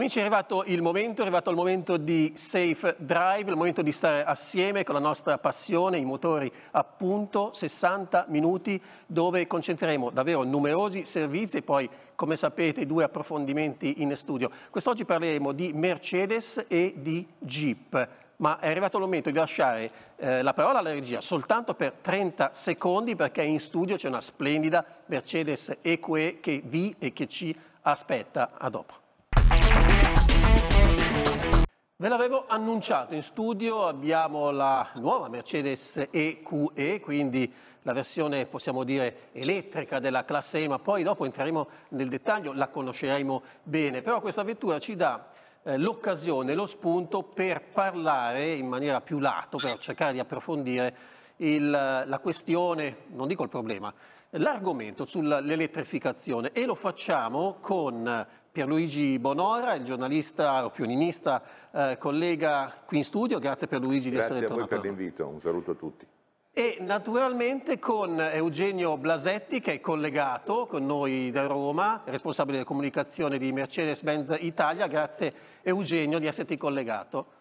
Amici è arrivato il momento, è arrivato il momento di Safe Drive, il momento di stare assieme con la nostra passione, i motori appunto, 60 minuti dove concentreremo davvero numerosi servizi e poi come sapete due approfondimenti in studio. Quest'oggi parleremo di Mercedes e di Jeep ma è arrivato il momento di lasciare eh, la parola alla regia soltanto per 30 secondi perché in studio c'è una splendida Mercedes EQE che vi e che ci aspetta. A dopo. Ve l'avevo annunciato, in studio abbiamo la nuova Mercedes EQE, quindi la versione possiamo dire elettrica della classe E, ma poi dopo entreremo nel dettaglio, la conosceremo bene. Però questa vettura ci dà eh, l'occasione, lo spunto per parlare in maniera più lato, per cercare di approfondire il, la questione, non dico il problema, l'argomento sull'elettrificazione e lo facciamo con Pierluigi Bonora, il giornalista opinionista, eh, collega qui in studio. Grazie Pierluigi di essere tornato. Grazie a voi per l'invito, un saluto a tutti. E naturalmente con Eugenio Blasetti che è collegato con noi da Roma, responsabile della comunicazione di Mercedes-Benz Italia. Grazie Eugenio di esserti collegato.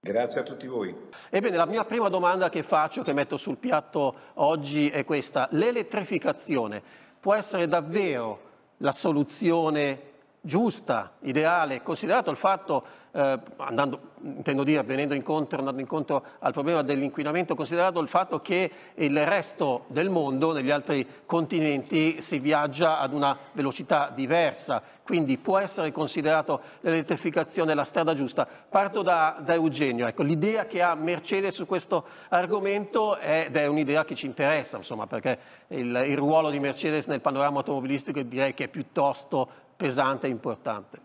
Grazie a tutti voi. Ebbene, la mia prima domanda che faccio, che metto sul piatto oggi, è questa. L'elettrificazione può essere davvero la soluzione giusta, ideale, considerato il fatto, eh, andando, intendo dire, venendo incontro, andando incontro al problema dell'inquinamento, considerato il fatto che il resto del mondo, negli altri continenti, si viaggia ad una velocità diversa, quindi può essere considerato l'elettrificazione la strada giusta. Parto da, da Eugenio, ecco, l'idea che ha Mercedes su questo argomento è, ed è un'idea che ci interessa, insomma, perché il, il ruolo di Mercedes nel panorama automobilistico direi che è piuttosto pesante e importante.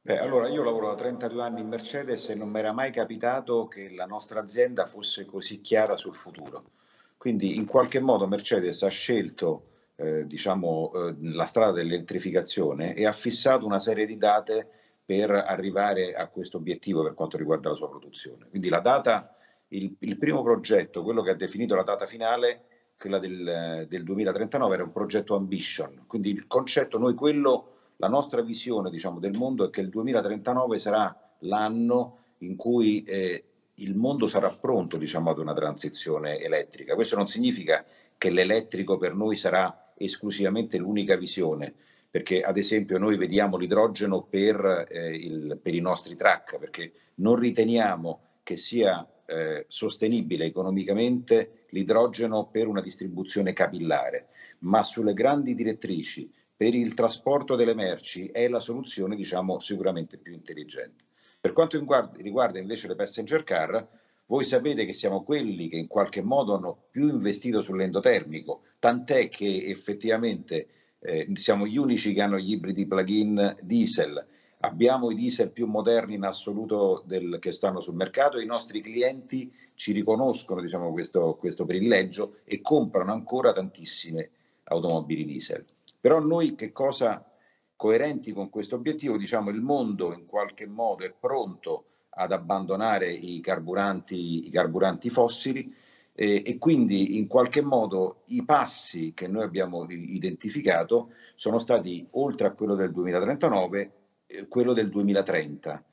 Beh, allora io lavoro da 32 anni in Mercedes e non mi era mai capitato che la nostra azienda fosse così chiara sul futuro. Quindi in qualche modo Mercedes ha scelto eh, diciamo, eh, la strada dell'elettrificazione e ha fissato una serie di date per arrivare a questo obiettivo per quanto riguarda la sua produzione. Quindi la data, il, il primo progetto, quello che ha definito la data finale, quella del, eh, del 2039 era un progetto ambition, quindi il concetto, noi quello, la nostra visione diciamo, del mondo è che il 2039 sarà l'anno in cui eh, il mondo sarà pronto diciamo, ad una transizione elettrica. Questo non significa che l'elettrico per noi sarà esclusivamente l'unica visione, perché ad esempio noi vediamo l'idrogeno per, eh, il, per i nostri track, perché non riteniamo che sia eh, sostenibile economicamente l'idrogeno per una distribuzione capillare, ma sulle grandi direttrici per il trasporto delle merci è la soluzione diciamo, sicuramente più intelligente. Per quanto riguarda, invece le passenger car, voi sapete che siamo quelli che in qualche modo hanno più investito sull'endotermico, tant'è che effettivamente eh, siamo gli unici che hanno gli ibridi plug-in diesel, Abbiamo i diesel più moderni in assoluto del, che stanno sul mercato, i nostri clienti ci riconoscono diciamo, questo, questo privilegio e comprano ancora tantissime automobili diesel. Però noi che cosa, coerenti con questo obiettivo, diciamo il mondo in qualche modo è pronto ad abbandonare i carburanti, i carburanti fossili eh, e quindi in qualche modo i passi che noi abbiamo identificato sono stati oltre a quello del 2039 quello del 2030,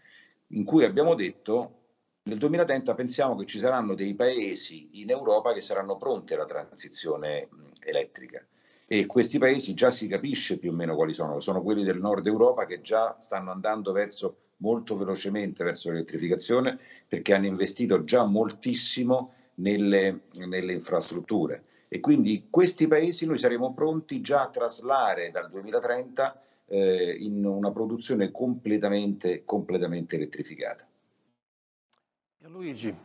in cui abbiamo detto nel 2030 pensiamo che ci saranno dei paesi in Europa che saranno pronti alla transizione elettrica e questi paesi già si capisce più o meno quali sono, sono quelli del nord Europa che già stanno andando verso, molto velocemente verso l'elettrificazione perché hanno investito già moltissimo nelle, nelle infrastrutture e quindi questi paesi noi saremo pronti già a traslare dal 2030 eh, in una produzione completamente, completamente elettrificata. Luigi,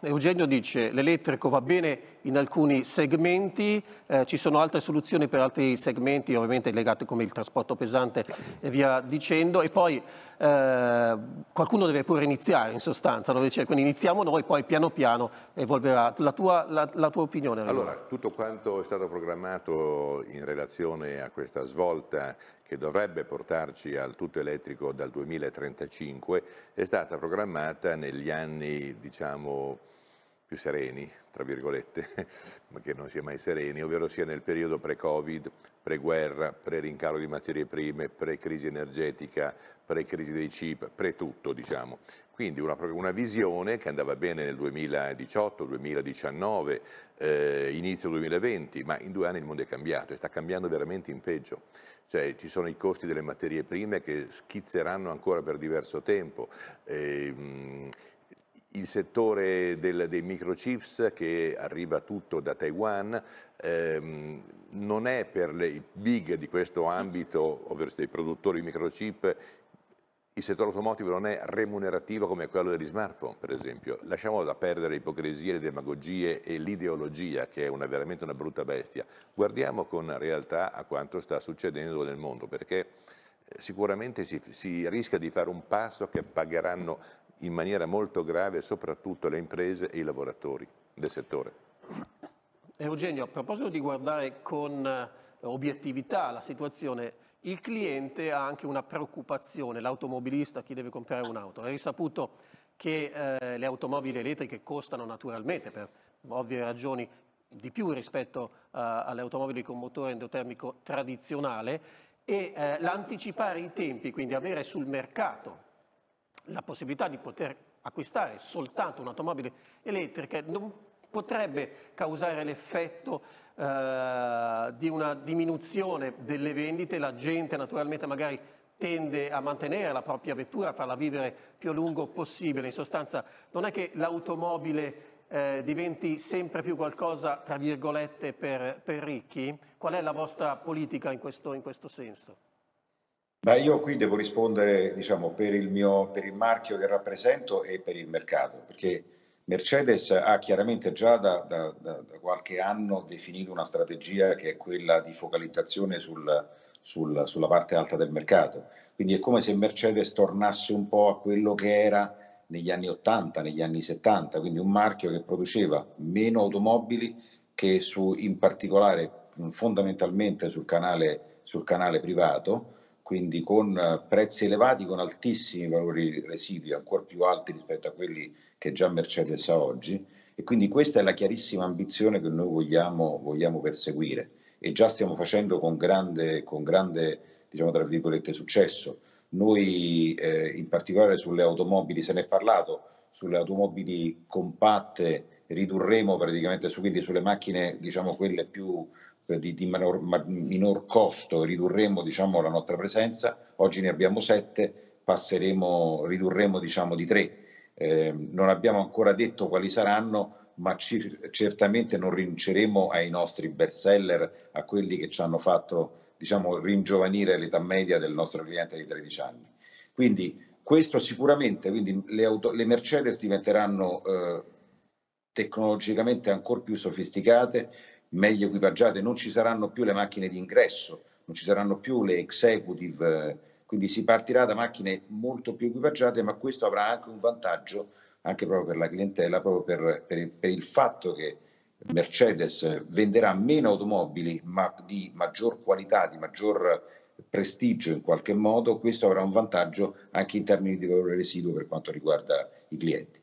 Eugenio dice l'elettrico va bene in alcuni segmenti, eh, ci sono altre soluzioni per altri segmenti, ovviamente legati come il trasporto pesante e via dicendo, e poi eh, qualcuno deve pure iniziare in sostanza, no? quindi iniziamo noi, poi piano piano evolverà. La tua, la, la tua opinione? Allora, allora, tutto quanto è stato programmato in relazione a questa svolta che dovrebbe portarci al tutto elettrico dal 2035 è stata programmata negli anni, diciamo, più sereni, tra virgolette, ma che non si è mai sereni, ovvero sia nel periodo pre-Covid, pre-guerra, pre-rincaro di materie prime, pre-crisi energetica, pre-crisi dei chip, pre-tutto, diciamo. Quindi una, una, visione che andava bene nel 2018, 2019, eh, inizio 2020, ma in due anni il mondo è cambiato e sta cambiando veramente in peggio. Cioè ci sono i costi delle materie prime che schizzeranno ancora per diverso tempo. Eh, il settore del, dei microchips che arriva tutto da Taiwan ehm, non è per i big di questo ambito, ovvero dei produttori di microchip, il settore automotive non è remunerativo come quello degli smartphone, per esempio. Lasciamo da perdere le ipocrisie, le demagogie e l'ideologia, che è una, veramente una brutta bestia. Guardiamo con realtà a quanto sta succedendo nel mondo, perché eh, sicuramente si, si rischia di fare un passo che pagheranno in maniera molto grave soprattutto le imprese e i lavoratori del settore. Eugenio, a proposito di guardare con eh, obiettività la situazione, il cliente ha anche una preoccupazione, l'automobilista, chi deve comprare un'auto. È saputo che eh, le automobili elettriche costano naturalmente, per ovvie ragioni, di più rispetto eh, alle automobili con motore endotermico tradizionale e eh, l'anticipare i tempi, quindi avere sul mercato la possibilità di poter acquistare soltanto un'automobile elettrica non potrebbe causare l'effetto eh, di una diminuzione delle vendite, la gente naturalmente magari tende a mantenere la propria vettura, a farla vivere più a lungo possibile. In sostanza non è che l'automobile eh, diventi sempre più qualcosa, tra virgolette, per, per, ricchi? Qual è la vostra politica in questo, in questo senso? Beh, io qui devo rispondere diciamo, per, il mio, per il marchio che rappresento e per il mercato, perché Mercedes ha chiaramente già da, da, da, da qualche anno definito una strategia che è quella di focalizzazione sul, sul, sulla parte alta del mercato. Quindi è come se Mercedes tornasse un po' a quello che era negli anni 80, negli anni 70, quindi un marchio che produceva meno automobili che su, in particolare fondamentalmente sul canale, sul canale privato quindi con eh, prezzi elevati, con altissimi valori residui, ancora più alti rispetto a quelli che già Mercedes ha oggi. E quindi questa è la chiarissima ambizione che noi vogliamo, vogliamo perseguire e già stiamo facendo con grande, con grande diciamo, tra virgolette, successo. Noi eh, in particolare sulle automobili, se ne è parlato, sulle automobili compatte ridurremo praticamente su, quindi sulle macchine, diciamo quelle più, di, di minor, ma, minor, costo, ridurremo diciamo, la nostra presenza, oggi ne abbiamo sette, passeremo, ridurremo diciamo, di tre. Eh, non abbiamo ancora detto quali saranno, ma ci, certamente non rinunceremo ai nostri bestseller, a quelli che ci hanno fatto diciamo, ringiovanire l'età media del nostro cliente di 13 anni. Quindi questo sicuramente, quindi le, auto, le Mercedes diventeranno eh, tecnologicamente ancora più sofisticate, meglio equipaggiate, non ci saranno più le macchine di ingresso, non ci saranno più le executive, eh, quindi si partirà da macchine molto più equipaggiate, ma questo avrà anche un vantaggio anche proprio per la clientela, proprio per, per, per il fatto che Mercedes venderà meno automobili ma di maggior qualità, di maggior prestigio in qualche modo, questo avrà un vantaggio anche in termini di valore residuo per quanto riguarda i clienti.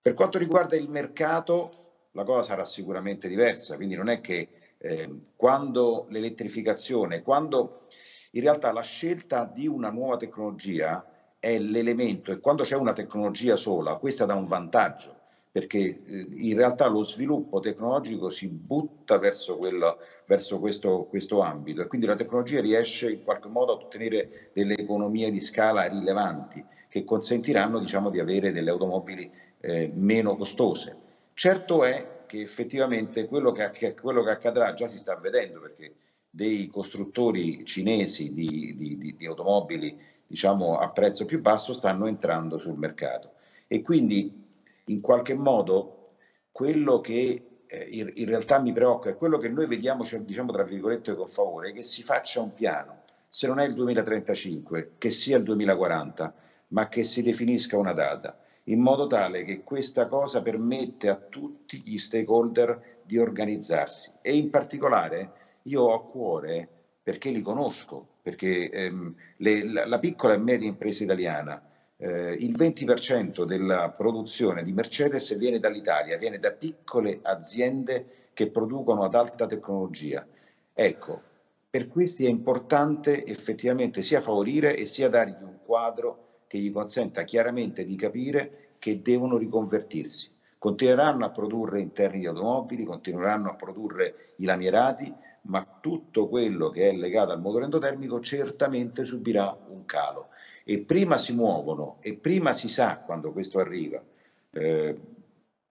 Per quanto riguarda il mercato, la cosa sarà sicuramente diversa, quindi non è che eh, quando l'elettrificazione, quando in realtà la scelta di una nuova tecnologia è l'elemento e quando c'è una tecnologia sola questa dà un vantaggio perché eh, in realtà lo sviluppo tecnologico si butta verso, quella, verso questo, questo ambito e quindi la tecnologia riesce in qualche modo a ottenere delle economie di scala rilevanti che consentiranno diciamo, di avere delle automobili eh, meno costose Certo è che effettivamente quello che, che, quello che accadrà già si sta vedendo perché dei costruttori cinesi di, di, di, di automobili diciamo, a prezzo più basso stanno entrando sul mercato e quindi in qualche modo quello che eh, in, realtà mi preoccupa è quello che noi vediamo cioè, diciamo tra virgolette con favore è che si faccia un piano se non è il 2035 che sia il 2040 ma che si definisca una data in modo tale che questa cosa permette a tutti gli stakeholder di organizzarsi e in particolare io ho a cuore perché li conosco, perché ehm, le, la, la, piccola e media impresa italiana, eh, il 20% della produzione di Mercedes viene dall'Italia, viene da piccole aziende che producono ad alta tecnologia. Ecco, per questi è importante effettivamente sia favorire e sia dargli un quadro che gli consenta chiaramente di capire che devono riconvertirsi. Continueranno a produrre interni di automobili, continueranno a produrre i lamierati, ma tutto quello che è legato al motore endotermico certamente subirà un calo. E prima si muovono e prima si sa quando questo arriva. Eh,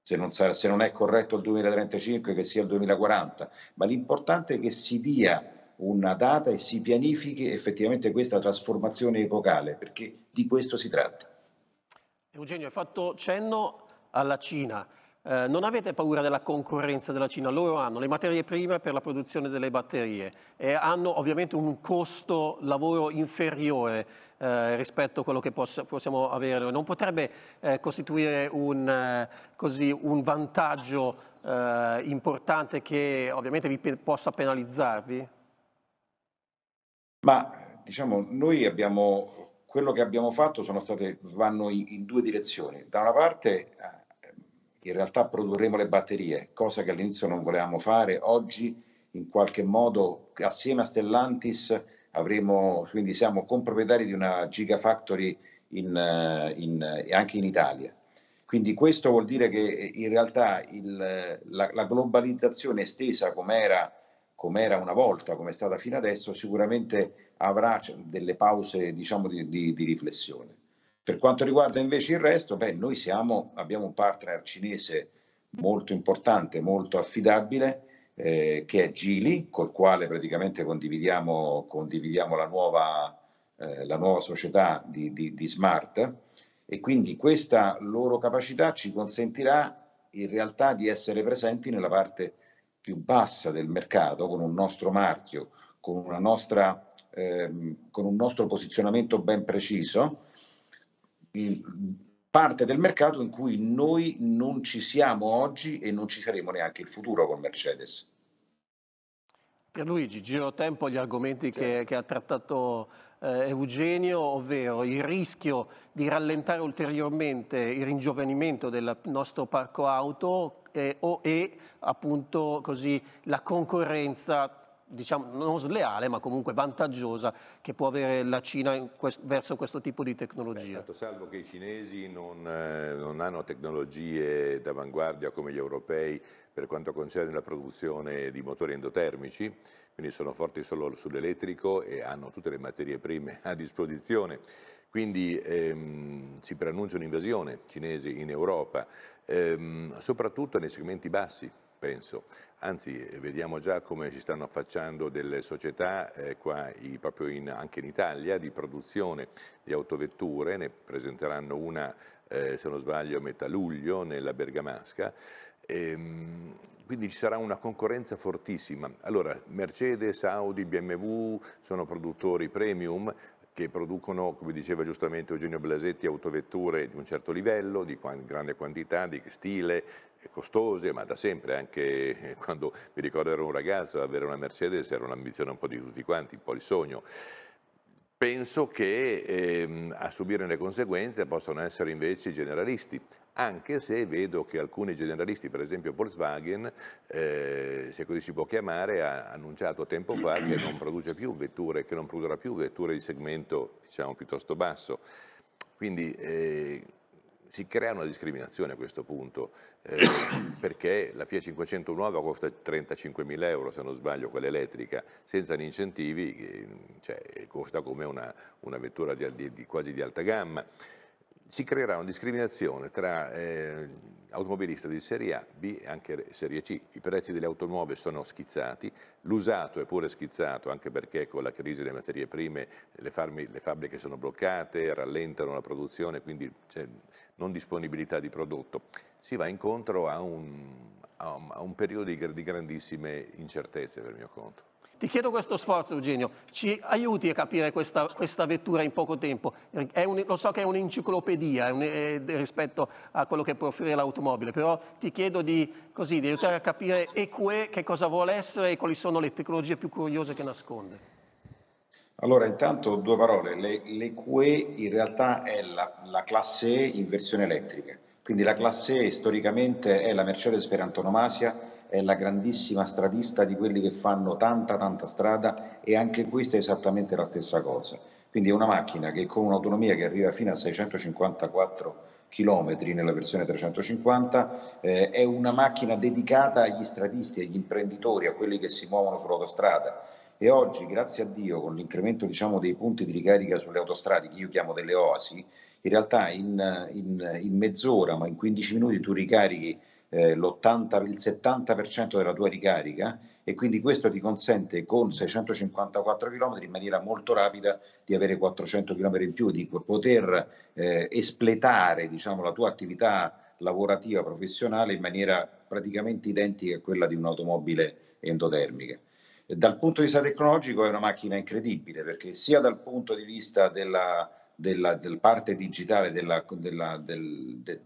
se, non sa, se non, è corretto il 2035 che sia il 2040, ma l'importante è che si dia una data e si pianifichi effettivamente questa trasformazione epocale, perché di questo si tratta. Eugenio, hai fatto cenno alla Cina. Eh, non avete paura della concorrenza della Cina? Loro hanno le materie prime per la produzione delle batterie e hanno ovviamente un costo lavoro inferiore eh, rispetto a quello che poss possiamo avere. noi. Non potrebbe eh, costituire un, eh, così, un vantaggio eh, importante che ovviamente vi pe possa penalizzarvi? Ma diciamo, noi abbiamo, quello che abbiamo fatto sono state, vanno in, in, due direzioni. Da una parte eh, in realtà produrremo le batterie, cosa che all'inizio non volevamo fare. Oggi in qualche modo assieme a Stellantis avremo, quindi siamo comproprietari di una gigafactory in, eh, in, eh, anche in Italia. Quindi questo vuol dire che in realtà il, la, la, globalizzazione estesa come era come era una volta, come è stata fino adesso, sicuramente avrà delle pause diciamo, di, di, di, riflessione. Per quanto riguarda invece il resto, beh, noi siamo, abbiamo un partner cinese molto importante, molto affidabile, eh, che è Gili, col quale praticamente condividiamo, condividiamo la, nuova, eh, la, nuova, società di, di, di Smart e quindi questa loro capacità ci consentirà in realtà di essere presenti nella parte più bassa del mercato, con un nostro marchio, con, una nostra, ehm, con un nostro posizionamento ben preciso, parte del mercato in cui noi non ci siamo oggi e non ci saremo neanche in futuro con Mercedes. Pierluigi, giro tempo agli argomenti sì. che, che, ha trattato eh, Eugenio, ovvero il rischio di rallentare ulteriormente il ringiovanimento del nostro parco auto eh, o è appunto così la concorrenza diciamo non sleale ma comunque vantaggiosa che può avere la Cina quest verso questo tipo di tecnologia. Beh, certo, salvo che i cinesi non, eh, non hanno tecnologie d'avanguardia come gli europei per quanto concerne la produzione di motori endotermici, quindi sono forti solo sull'elettrico e hanno tutte le materie prime a disposizione. Quindi ehm, si preannuncia un'invasione cinese in Europa, ehm, soprattutto nei segmenti bassi, penso. Anzi, eh, vediamo già come si stanno affacciando delle società eh, qua, i, proprio in, anche in Italia di produzione di autovetture, ne presenteranno una, eh, se non sbaglio, a metà luglio nella Bergamasca. Ehm, quindi ci sarà una concorrenza fortissima. Allora, Mercedes, Audi, BMW sono produttori premium, che producono, come diceva giustamente Eugenio Blasetti, autovetture di un certo livello, di grande quantità, di stile, eh, costose, ma da sempre, anche eh, quando mi ricordo ero un ragazzo, avere una Mercedes era un'ambizione un po' di tutti quanti, un po' il sogno. Penso che ehm, a subire le conseguenze possano essere invece i generalisti, anche se vedo che alcuni generalisti, per esempio Volkswagen, eh, se così si può chiamare, ha annunciato tempo fa che non produce più vetture, che non produrrà più vetture di segmento diciamo, piuttosto basso. Quindi eh, si crea una discriminazione a questo punto, eh, perché la Fiat 500 nuova costa 35.000 euro, se non sbaglio, quella elettrica, senza gli incentivi eh, cioè, costa come una, una vettura di, di, di, quasi di alta gamma si creerà una discriminazione tra eh, automobilisti di serie A, B e anche serie C. I prezzi delle auto nuove sono schizzati, l'usato è pure schizzato anche perché con la crisi delle materie prime le, farmi, le fabbriche sono bloccate, rallentano la produzione, quindi c'è non disponibilità di prodotto. Si va incontro a un, a un, periodo di grandissime incertezze per mio conto. Ti chiedo questo sforzo, Eugenio. Ci aiuti a capire questa, questa vettura in poco tempo. Un, lo so che è un'enciclopedia un, rispetto a quello che può offrire l'automobile, però ti chiedo di, così, di aiutare a capire EQE che cosa vuole essere e quali sono le tecnologie più curiose che nasconde. Allora, intanto due parole. L'EQE in realtà è la, la classe E in versione elettrica. Quindi la classe E storicamente è la Mercedes per antonomasia è la grandissima stradista di quelli che fanno tanta tanta strada e anche questa è esattamente la stessa cosa. Quindi è una macchina che con un'autonomia che arriva fino a 654 km nella versione 350, eh, è una macchina dedicata agli stradisti, agli imprenditori, a quelli che si muovono sull'autostrada. E oggi, grazie a Dio, con l'incremento diciamo, dei punti di ricarica sulle autostrade, che io chiamo delle oasi, in realtà in, in, in mezz'ora, ma in 15 minuti tu ricarichi eh, l'80, il 70% della tua ricarica e quindi questo ti consente con 654 km in maniera molto rapida di avere 400 km in più, di poter eh, espletare diciamo, la tua attività lavorativa professionale in maniera praticamente identica a quella di un'automobile endotermica. Dal punto di vista tecnologico è una macchina incredibile perché sia dal punto di vista della, della, della parte digitale della, della del, de,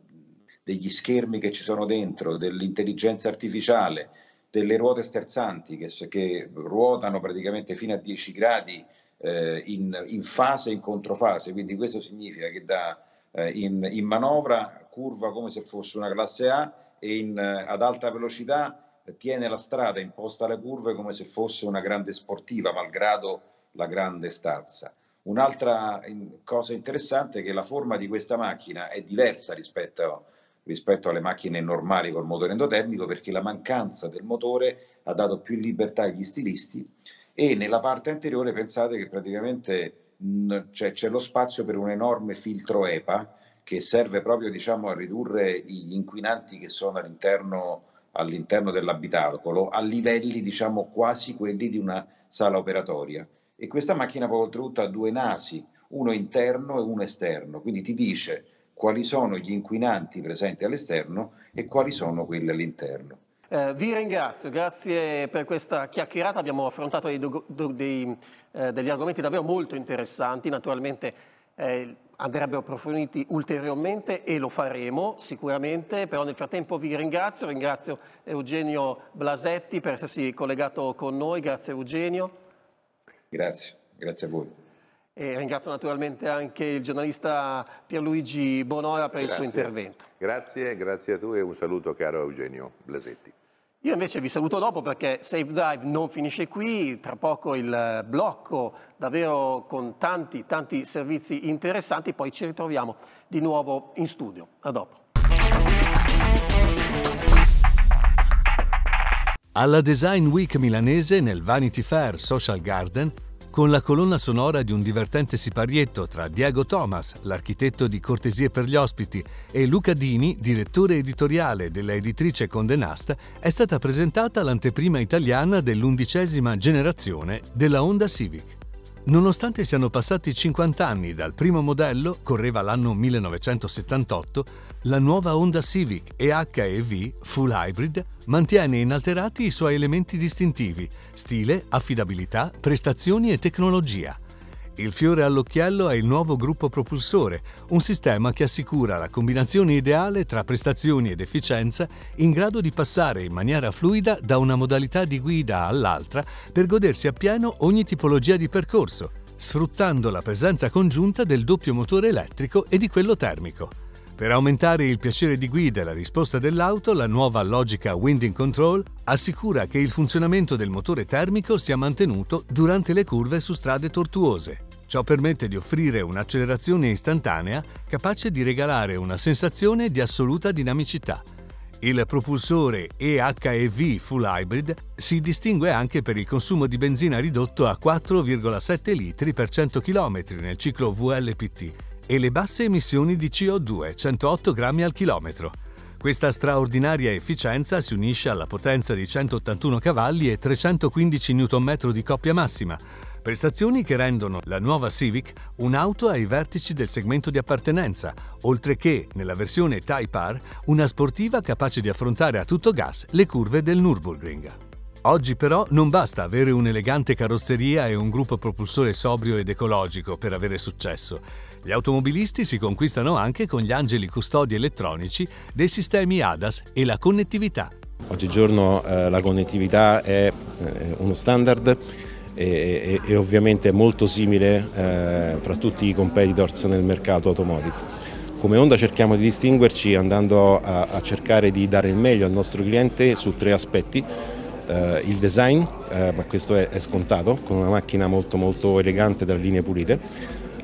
degli schermi che ci sono dentro, dell'intelligenza artificiale, delle ruote sterzanti che, che ruotano praticamente fino a 10 gradi eh, in, in, fase e in controfase, quindi questo significa che da, eh, in, in, manovra curva come se fosse una classe A e in, eh, ad alta velocità tiene la strada, imposta alle curve come se fosse una grande sportiva, malgrado la grande stazza. Un'altra cosa interessante è che la forma di questa macchina è diversa rispetto rispetto alle macchine normali col motore endotermico perché la mancanza del motore ha dato più libertà agli stilisti e nella parte anteriore pensate che praticamente c'è, c'è, lo spazio per un enorme filtro EPA che serve proprio diciamo, a ridurre gli inquinanti che sono all'interno, all'interno dell'abitacolo a livelli diciamo, quasi quelli di una sala operatoria. E questa macchina poi oltretutto ha due nasi, uno interno e uno esterno, quindi ti dice quali sono gli inquinanti presenti all'esterno e quali sono quelli all'interno. Eh, vi ringrazio, grazie per questa chiacchierata, abbiamo affrontato dei, dei, eh, degli argomenti davvero molto interessanti, naturalmente eh, andrebbero approfonditi ulteriormente e lo faremo sicuramente, però nel frattempo vi ringrazio, ringrazio Eugenio Blasetti per essersi collegato con noi, grazie Eugenio. Grazie, grazie a voi. E ringrazio naturalmente anche il giornalista Pierluigi Bonora per grazie. il suo intervento. Grazie, grazie a tu e un saluto caro Eugenio Blasetti. Io invece vi saluto dopo perché Safe Drive non finisce qui, tra poco il blocco davvero con tanti, tanti servizi interessanti, poi ci ritroviamo di nuovo in studio. A dopo. Alla Design Week milanese nel Vanity Fair Social Garden con la colonna sonora di un divertente siparietto tra Diego Thomas, l'architetto di Cortesie per gli ospiti, e Luca Dini, direttore editoriale della editrice Condé è stata presentata l'anteprima italiana dell'undicesima generazione della Honda Civic. Nonostante siano passati 50 anni dal primo modello, correva l'anno 1978, la nuova Honda Civic EHEV Full Hybrid mantiene inalterati i suoi elementi distintivi, stile, affidabilità, prestazioni e tecnologia. Il fiore all'occhiello è il nuovo gruppo propulsore, un sistema che assicura la combinazione ideale tra prestazioni ed efficienza in grado di passare in maniera fluida da una modalità di guida all'altra per godersi appieno ogni tipologia di percorso, sfruttando la presenza congiunta del doppio motore elettrico e di quello termico. Per aumentare il piacere di guida e la risposta dell'auto, la nuova logica Winding Control assicura che il funzionamento del motore termico sia mantenuto durante le curve su strade tortuose. Ciò permette di offrire un'accelerazione istantanea capace di regalare una sensazione di assoluta dinamicità. Il propulsore EHEV Full Hybrid si distingue anche per il consumo di benzina ridotto a 4,7 litri per 100 km nel ciclo VLPT e le basse emissioni di CO2, 108 grammi al chilometro. Questa straordinaria efficienza si unisce alla potenza di 181 cavalli e 315 Nm di coppia massima, prestazioni che rendono la nuova Civic un'auto ai vertici del segmento di appartenenza, oltre che, nella versione Type R, una sportiva capace di affrontare a tutto gas le curve del Nürburgring. Oggi però non basta avere un'elegante carrozzeria e un gruppo propulsore sobrio ed ecologico per avere successo. Gli automobilisti si conquistano anche con gli angeli custodi elettronici dei sistemi ADAS e la connettività. Oggigiorno eh, la connettività è eh, uno standard e, e, e, ovviamente molto simile eh, fra tutti i competitors nel mercato automotive. Come Onda cerchiamo di distinguerci andando a, a cercare di dare il meglio al nostro cliente su tre aspetti. Uh, il design, uh, ma questo è, è, scontato, con una macchina molto molto elegante dalle linee pulite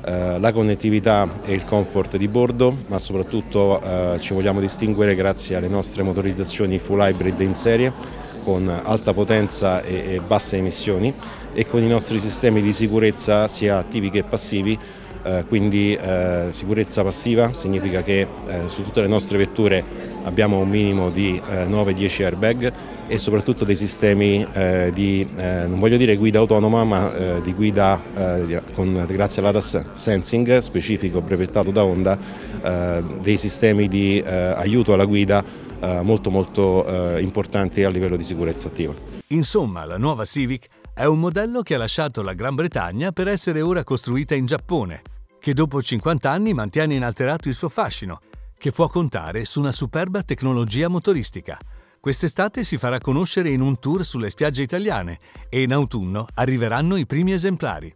eh, la connettività e il comfort di bordo, ma soprattutto eh, ci vogliamo distinguere grazie alle nostre motorizzazioni full hybrid in serie con alta potenza e, e basse emissioni e con i nostri sistemi di sicurezza sia attivi che passivi eh, quindi eh, sicurezza passiva significa che eh, su tutte le nostre vetture abbiamo un minimo di eh, 9-10 airbag e soprattutto dei sistemi eh, di, eh, non voglio dire guida autonoma, ma eh, di guida eh, con, grazie all'ADAS Sensing specifico brevettato da Honda, eh, dei sistemi di eh, aiuto alla guida molto molto importanti a livello di sicurezza attiva. Insomma, la nuova Civic è un modello che ha lasciato la Gran Bretagna per essere ora costruita in Giappone, che dopo 50 anni mantiene inalterato il suo fascino, che può contare su una superba tecnologia motoristica – Quest'estate si farà conoscere in un tour sulle spiagge italiane e in autunno arriveranno i primi esemplari.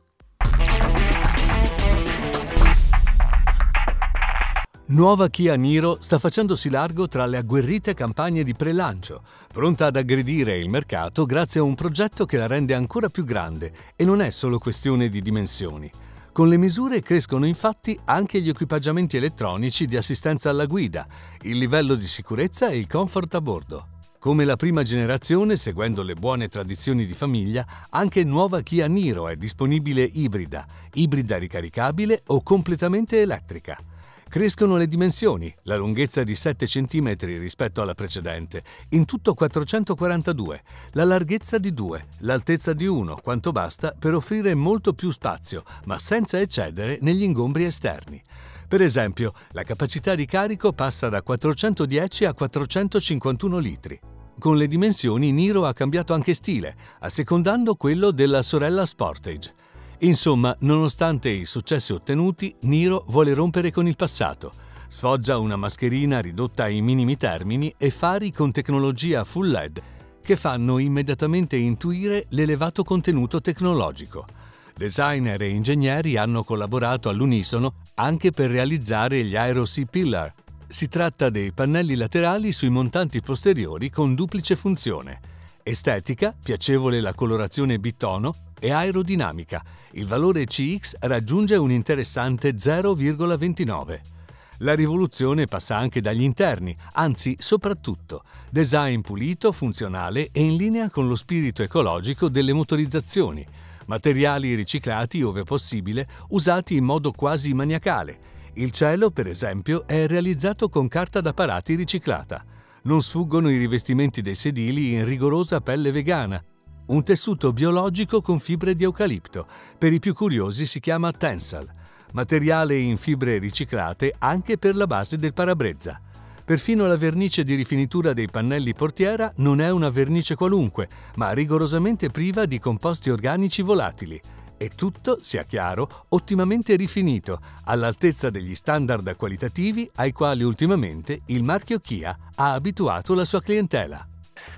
Nuova Kia Niro sta facendosi largo tra le agguerrite campagne di prelancio, pronta ad aggredire il mercato grazie a un progetto che la rende ancora più grande e non è solo questione di dimensioni. Con le misure crescono infatti anche gli equipaggiamenti elettronici di assistenza alla guida, il livello di sicurezza e il comfort a bordo. Come la prima generazione, seguendo le buone tradizioni di famiglia, anche nuova Kia Niro è disponibile ibrida, ibrida ricaricabile o completamente elettrica. Crescono le dimensioni, la lunghezza di 7 cm rispetto alla precedente, in tutto 442, la larghezza di 2, l'altezza di 1, quanto basta per offrire molto più spazio, ma senza eccedere negli ingombri esterni. Per esempio, la capacità di carico passa da 410 a 451 litri. Con le dimensioni Niro ha cambiato anche stile, assecondando quello della sorella Sportage. Insomma, nonostante i successi ottenuti, Niro vuole rompere con il passato. Sfoggia una mascherina ridotta ai minimi termini e fari con tecnologia full LED che fanno immediatamente intuire l'elevato contenuto tecnologico. Designer e ingegneri hanno collaborato all'unisono anche per realizzare gli Aerosea Pillar. Si tratta dei pannelli laterali sui montanti posteriori con duplice funzione. Estetica, piacevole la colorazione bitono e aerodinamica. Il valore CX raggiunge un interessante 0,29. La rivoluzione passa anche dagli interni, anzi soprattutto, design pulito, funzionale e in linea con lo spirito ecologico delle motorizzazioni materiali riciclati ove possibile, usati in modo quasi maniacale. Il cielo, per esempio, è realizzato con carta da parati riciclata. Non sfuggono i rivestimenti dei sedili in rigorosa pelle vegana, un tessuto biologico con fibre di eucalipto. Per i più curiosi si chiama Tensal, materiale in fibre riciclate anche per la base del parabrezza. Perfino la vernice di rifinitura dei pannelli portiera non è una vernice qualunque, ma rigorosamente priva di composti organici volatili. E tutto, sia chiaro, ottimamente rifinito, all'altezza degli standard qualitativi ai quali ultimamente il marchio Kia ha abituato la sua clientela.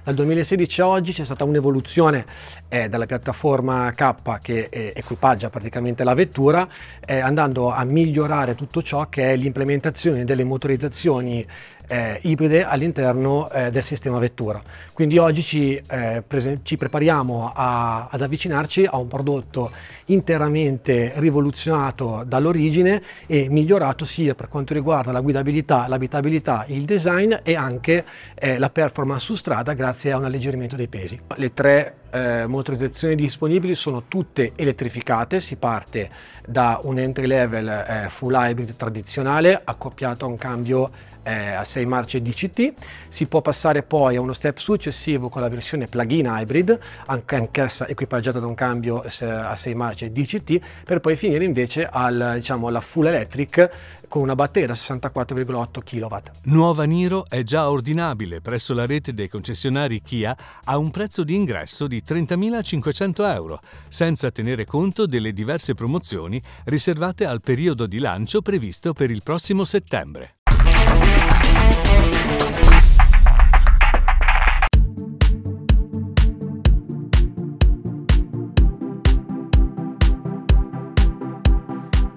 Dal 2016 a oggi c'è stata un'evoluzione eh, dalla piattaforma K che eh, equipaggia praticamente la vettura, eh, andando a migliorare tutto ciò che è l'implementazione delle motorizzazioni eh, ibride all'interno eh, del sistema vettura. Quindi oggi ci, eh, prese- ci prepariamo a- ad avvicinarci a un prodotto interamente rivoluzionato dall'origine e migliorato sia per quanto riguarda la guidabilità, l'abitabilità, il design e anche eh, la performance su strada grazie a un alleggerimento dei pesi. Le tre eh, motorizzazioni disponibili sono tutte elettrificate, si parte da un entry level full hybrid tradizionale accoppiato a un cambio eh, a 6 marce DCT, si può passare poi a uno step successivo con la versione plug-in hybrid, anche anch'essa equipaggiata da un cambio eh, a 6 marce DCT, per poi finire invece al, diciamo, alla full electric con una batteria da 64,8 kW. Nuova Niro è già ordinabile presso la rete dei concessionari Kia a un prezzo di ingresso di 30.500 euro, senza tenere conto delle diverse promozioni riservate al periodo di lancio previsto per il prossimo settembre.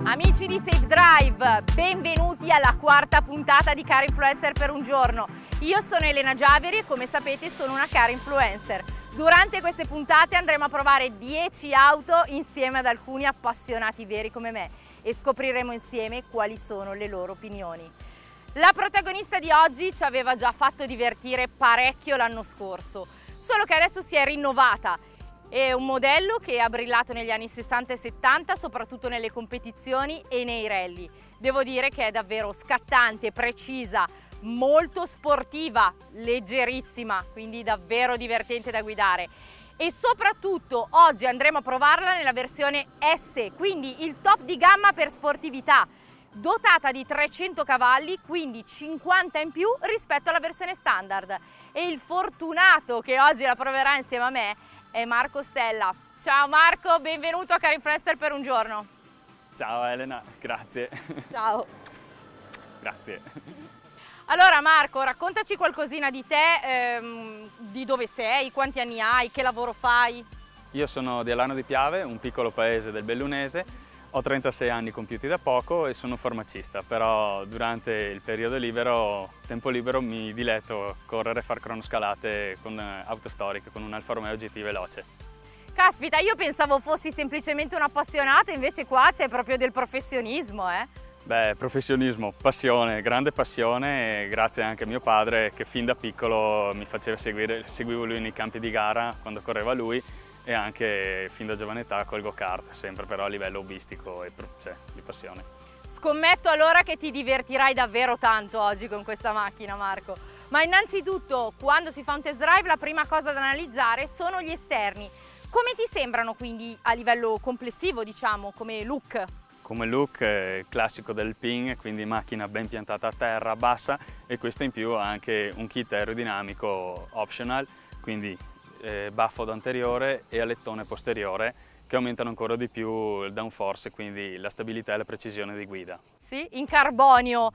Amici di Safe Drive, benvenuti alla quarta puntata di Car Influencer per un giorno. Io sono Elena Giaveri e come sapete sono una cara influencer. Durante queste puntate andremo a provare 10 auto insieme ad alcuni appassionati veri come me e scopriremo insieme quali sono le loro opinioni. La protagonista di oggi ci aveva già fatto divertire parecchio l'anno scorso, solo che adesso si è rinnovata. È un modello che ha brillato negli anni 60 e 70, soprattutto nelle competizioni e nei rally. Devo dire che è davvero scattante, precisa, molto sportiva, leggerissima, quindi davvero divertente da guidare. E soprattutto oggi andremo a provarla nella versione S, quindi il top di gamma per sportività dotata di 300 cavalli, quindi 50 in più rispetto alla versione standard. E il fortunato che oggi la proverà insieme a me è Marco Stella. Ciao Marco, benvenuto a Carin Flester per un giorno. Ciao Elena, grazie. Ciao. grazie. Allora Marco, raccontaci qualcosina di te, ehm, di dove sei, quanti anni hai, che lavoro fai. Io sono di Alano di Piave, un piccolo paese del Bellunese ho 36 anni compiuti da poco e sono farmacista, però durante il periodo libero, tempo libero, mi diletto a correre e far cronoscalate con eh, auto storiche, con un Alfa Romeo GT veloce. Caspita, io pensavo fossi semplicemente un appassionato, invece qua c'è proprio del professionismo, eh? Beh, professionismo, passione, grande passione, grazie anche a mio padre che fin da piccolo mi faceva seguire, seguivo lui nei campi di gara quando correva lui e anche fin da giovane età col go-kart, sempre però a livello hobbistico e cioè, di passione. Scommetto allora che ti divertirai davvero tanto oggi con questa macchina Marco. Ma innanzitutto quando si fa un test drive la prima cosa da analizzare sono gli esterni. Come ti sembrano quindi a livello complessivo diciamo come look? come look eh, classico del Ping, quindi macchina ben piantata a terra, bassa e questa in più ha anche un kit aerodinamico optional, quindi eh, baffo anteriore e alettone posteriore che aumentano ancora di più il downforce, quindi la stabilità e la precisione di guida. Sì, in carbonio,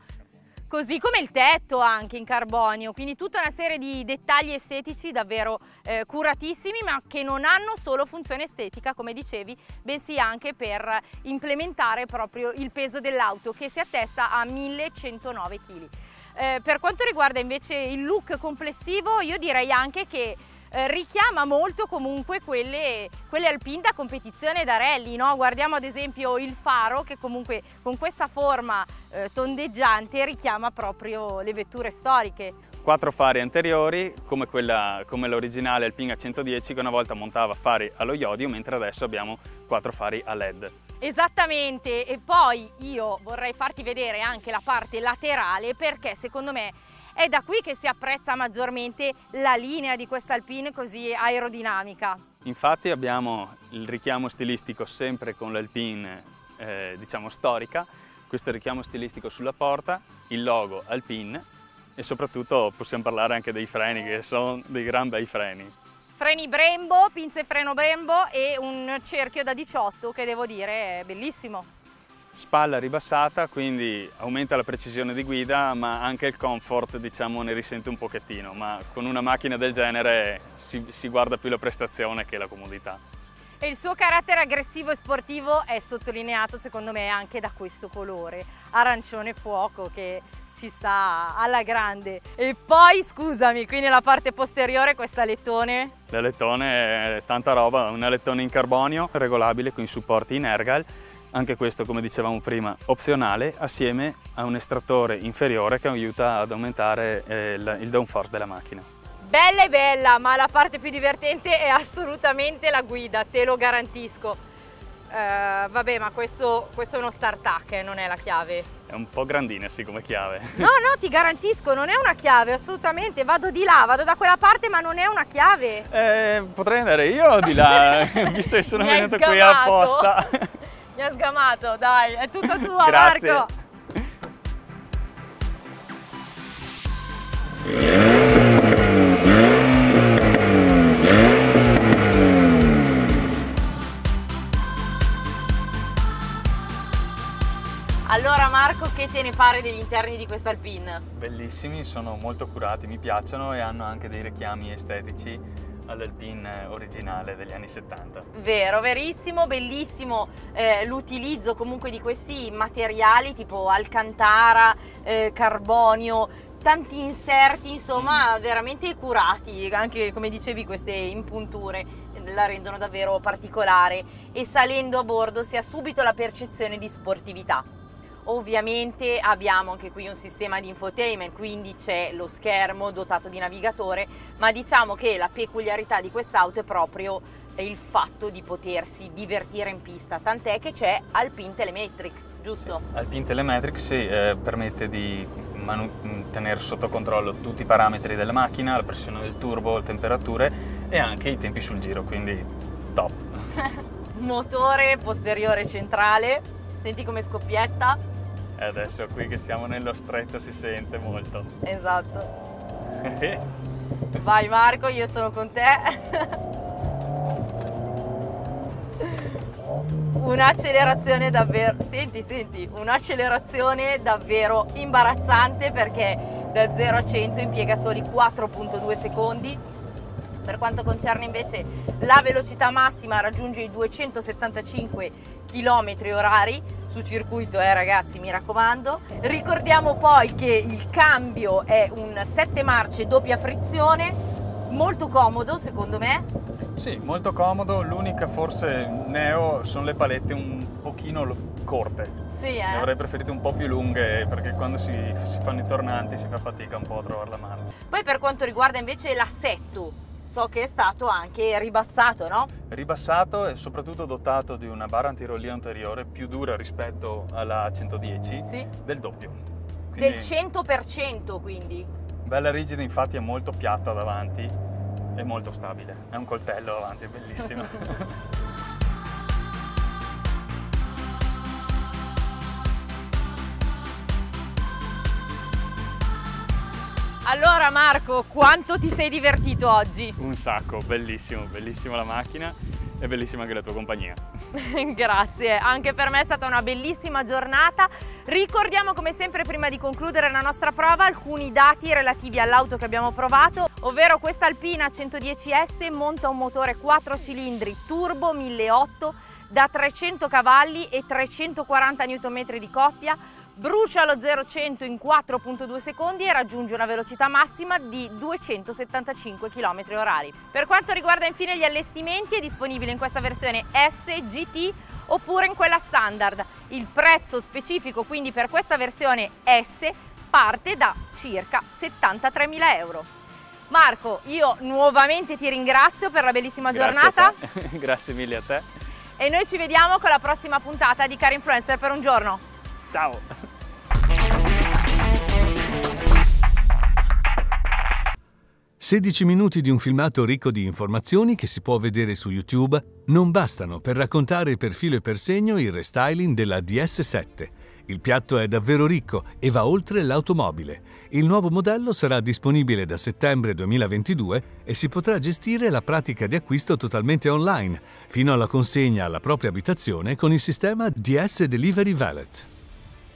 così come il tetto anche in carbonio, quindi tutta una serie di dettagli estetici davvero eh, curatissimi ma che non hanno solo funzione estetica come dicevi, bensì anche per implementare proprio il peso dell'auto che si attesta a 1109 kg. Eh, per quanto riguarda invece il look complessivo io direi anche che eh, richiama molto comunque quelle, quelle alpine da competizione da rally. No? Guardiamo ad esempio il faro che comunque con questa forma eh, tondeggiante richiama proprio le vetture storiche. Quattro fari anteriori come, quella, come l'originale Alpina 110 che una volta montava fari allo iodio mentre adesso abbiamo quattro fari a led. Esattamente e poi io vorrei farti vedere anche la parte laterale perché secondo me è da qui che si apprezza maggiormente la linea di questa Alpine così aerodinamica. Infatti abbiamo il richiamo stilistico sempre con l'Alpine eh, diciamo storica, questo richiamo stilistico sulla porta, il logo Alpine e soprattutto possiamo parlare anche dei freni che sono dei gran bei freni freni Brembo, pinze freno Brembo e un cerchio da 18 che devo dire è bellissimo spalla ribassata quindi aumenta la precisione di guida ma anche il comfort diciamo ne risente un pochettino ma con una macchina del genere si, si guarda più la prestazione che la comodità. E il suo carattere aggressivo e sportivo è sottolineato secondo me anche da questo colore arancione fuoco che ci sta alla grande. E poi scusami, qui nella parte posteriore questa lettone? La lettone è tanta roba, una lettone in carbonio regolabile con i supporti in ergal anche questo come dicevamo prima opzionale assieme a un estrattore inferiore che aiuta ad aumentare eh, il, il downforce della macchina. Bella e bella ma la parte più divertente è assolutamente la guida, te lo garantisco. Uh, vabbè, ma questo, questo, è uno startup, eh, non è la chiave. È un po' grandina, sì, come chiave. No, no, ti garantisco, non è una chiave, assolutamente. Vado di là, vado da quella parte, ma non è una chiave. Eh, potrei andare io di là, visto che sono venuto qui apposta. Mi ha sgamato, dai, è tutto tuo Marco. Allora Marco, che te ne pare degli interni di questa Alpine? Bellissimi, sono molto curati, mi piacciono e hanno anche dei richiami estetici all'Alpine eh, originale degli anni 70. Vero, verissimo, bellissimo eh, l'utilizzo comunque di questi materiali tipo alcantara, eh, carbonio, tanti inserti, insomma, mm. veramente curati, anche come dicevi queste impunture la rendono davvero particolare e salendo a bordo si ha subito la percezione di sportività. Ovviamente abbiamo anche qui un sistema di infotainment, quindi c'è lo schermo dotato di navigatore, ma diciamo che la peculiarità di quest'auto è proprio il fatto di potersi divertire in pista, tant'è che c'è Alpine Telematrix, giusto? Sì, Alpine Telematrix sì, eh, permette di tenere sotto controllo tutti i parametri della macchina, la pressione del turbo, le temperature e anche i tempi sul giro, quindi top. Motore posteriore centrale, senti come scoppietta, e adesso qui che siamo nello stretto si sente molto. Esatto. Vai Marco, io sono con te. Un'accelerazione davvero... Senti, senti, un'accelerazione davvero imbarazzante perché da 0 a 100 impiega soli 4.2 secondi. Per quanto concerne invece la velocità massima raggiunge i 275 chilometri orari su circuito, eh ragazzi, mi raccomando. Ricordiamo poi che il cambio è un 7 marce doppia frizione, molto comodo secondo me. Sì, molto comodo, l'unica forse neo sono le palette un pochino corte. Sì, eh. Le avrei preferite un po' più lunghe perché quando si, si fanno i tornanti si fa fatica un po' a trovare la marcia. Poi per quanto riguarda invece l'assetto, so che è stato anche ribassato, no? Ribassato e soprattutto dotato di una barra antirollia anteriore più dura rispetto alla 110 sì. del doppio. Quindi, del 100% quindi? Bella rigida, infatti è molto piatta davanti e molto stabile. È un coltello davanti, è bellissimo. Allora Marco, quanto ti sei divertito oggi? Un sacco, bellissimo, bellissima la macchina e bellissima anche la tua compagnia. Grazie, anche per me è stata una bellissima giornata. Ricordiamo come sempre prima di concludere la nostra prova alcuni dati relativi all'auto che abbiamo provato, ovvero questa Alpina 110S monta un motore 4 cilindri turbo 1008 da 300 cavalli e 340 Nm di coppia, brucia lo 0-100 in 4.2 secondi e raggiunge una velocità massima di 275 km h Per quanto riguarda infine gli allestimenti è disponibile in questa versione SGT oppure in quella standard. Il prezzo specifico quindi per questa versione S parte da circa 73.000 euro. Marco, io nuovamente ti ringrazio per la bellissima giornata. Grazie, Grazie mille a te. E noi ci vediamo con la prossima puntata di Car Influencer per un giorno. Ciao! Sedici minuti di un filmato ricco di informazioni che si può vedere su YouTube non bastano per raccontare per filo e per segno il restyling della DS7. Il piatto è davvero ricco e va oltre l'automobile. Il nuovo modello sarà disponibile da settembre 2022 e si potrà gestire la pratica di acquisto totalmente online, fino alla consegna alla propria abitazione con il sistema DS Delivery Valet.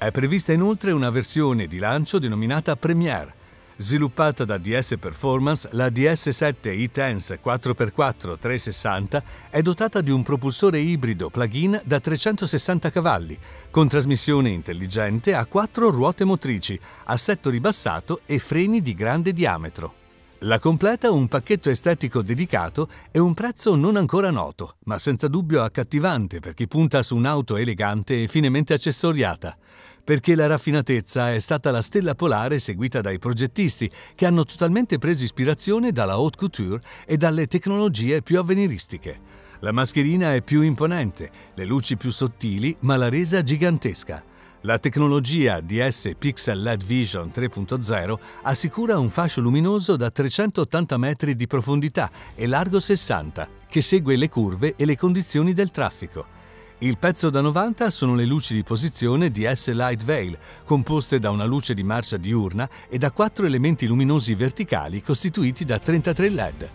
È prevista inoltre una versione di lancio denominata Premiere, sviluppata da DS Performance, la DS7 e-Tense 4x4 360 è dotata di un propulsore ibrido plug-in da 360 cavalli, con trasmissione intelligente a quattro ruote motrici, assetto ribassato e freni di grande diametro. La completa un pacchetto estetico dedicato e un prezzo non ancora noto, ma senza dubbio accattivante per chi punta su un'auto elegante e finemente accessoriata perché la raffinatezza è stata la stella polare seguita dai progettisti, che hanno totalmente preso ispirazione dalla haute couture e dalle tecnologie più avveniristiche. La mascherina è più imponente, le luci più sottili, ma la resa gigantesca. La tecnologia DS Pixel LED Vision 3.0 assicura un fascio luminoso da 380 metri di profondità e largo 60, che segue le curve e le condizioni del traffico. Il pezzo da 90 sono le luci di posizione di S Light Veil, composte da una luce di marcia diurna e da quattro elementi luminosi verticali costituiti da 33 LED.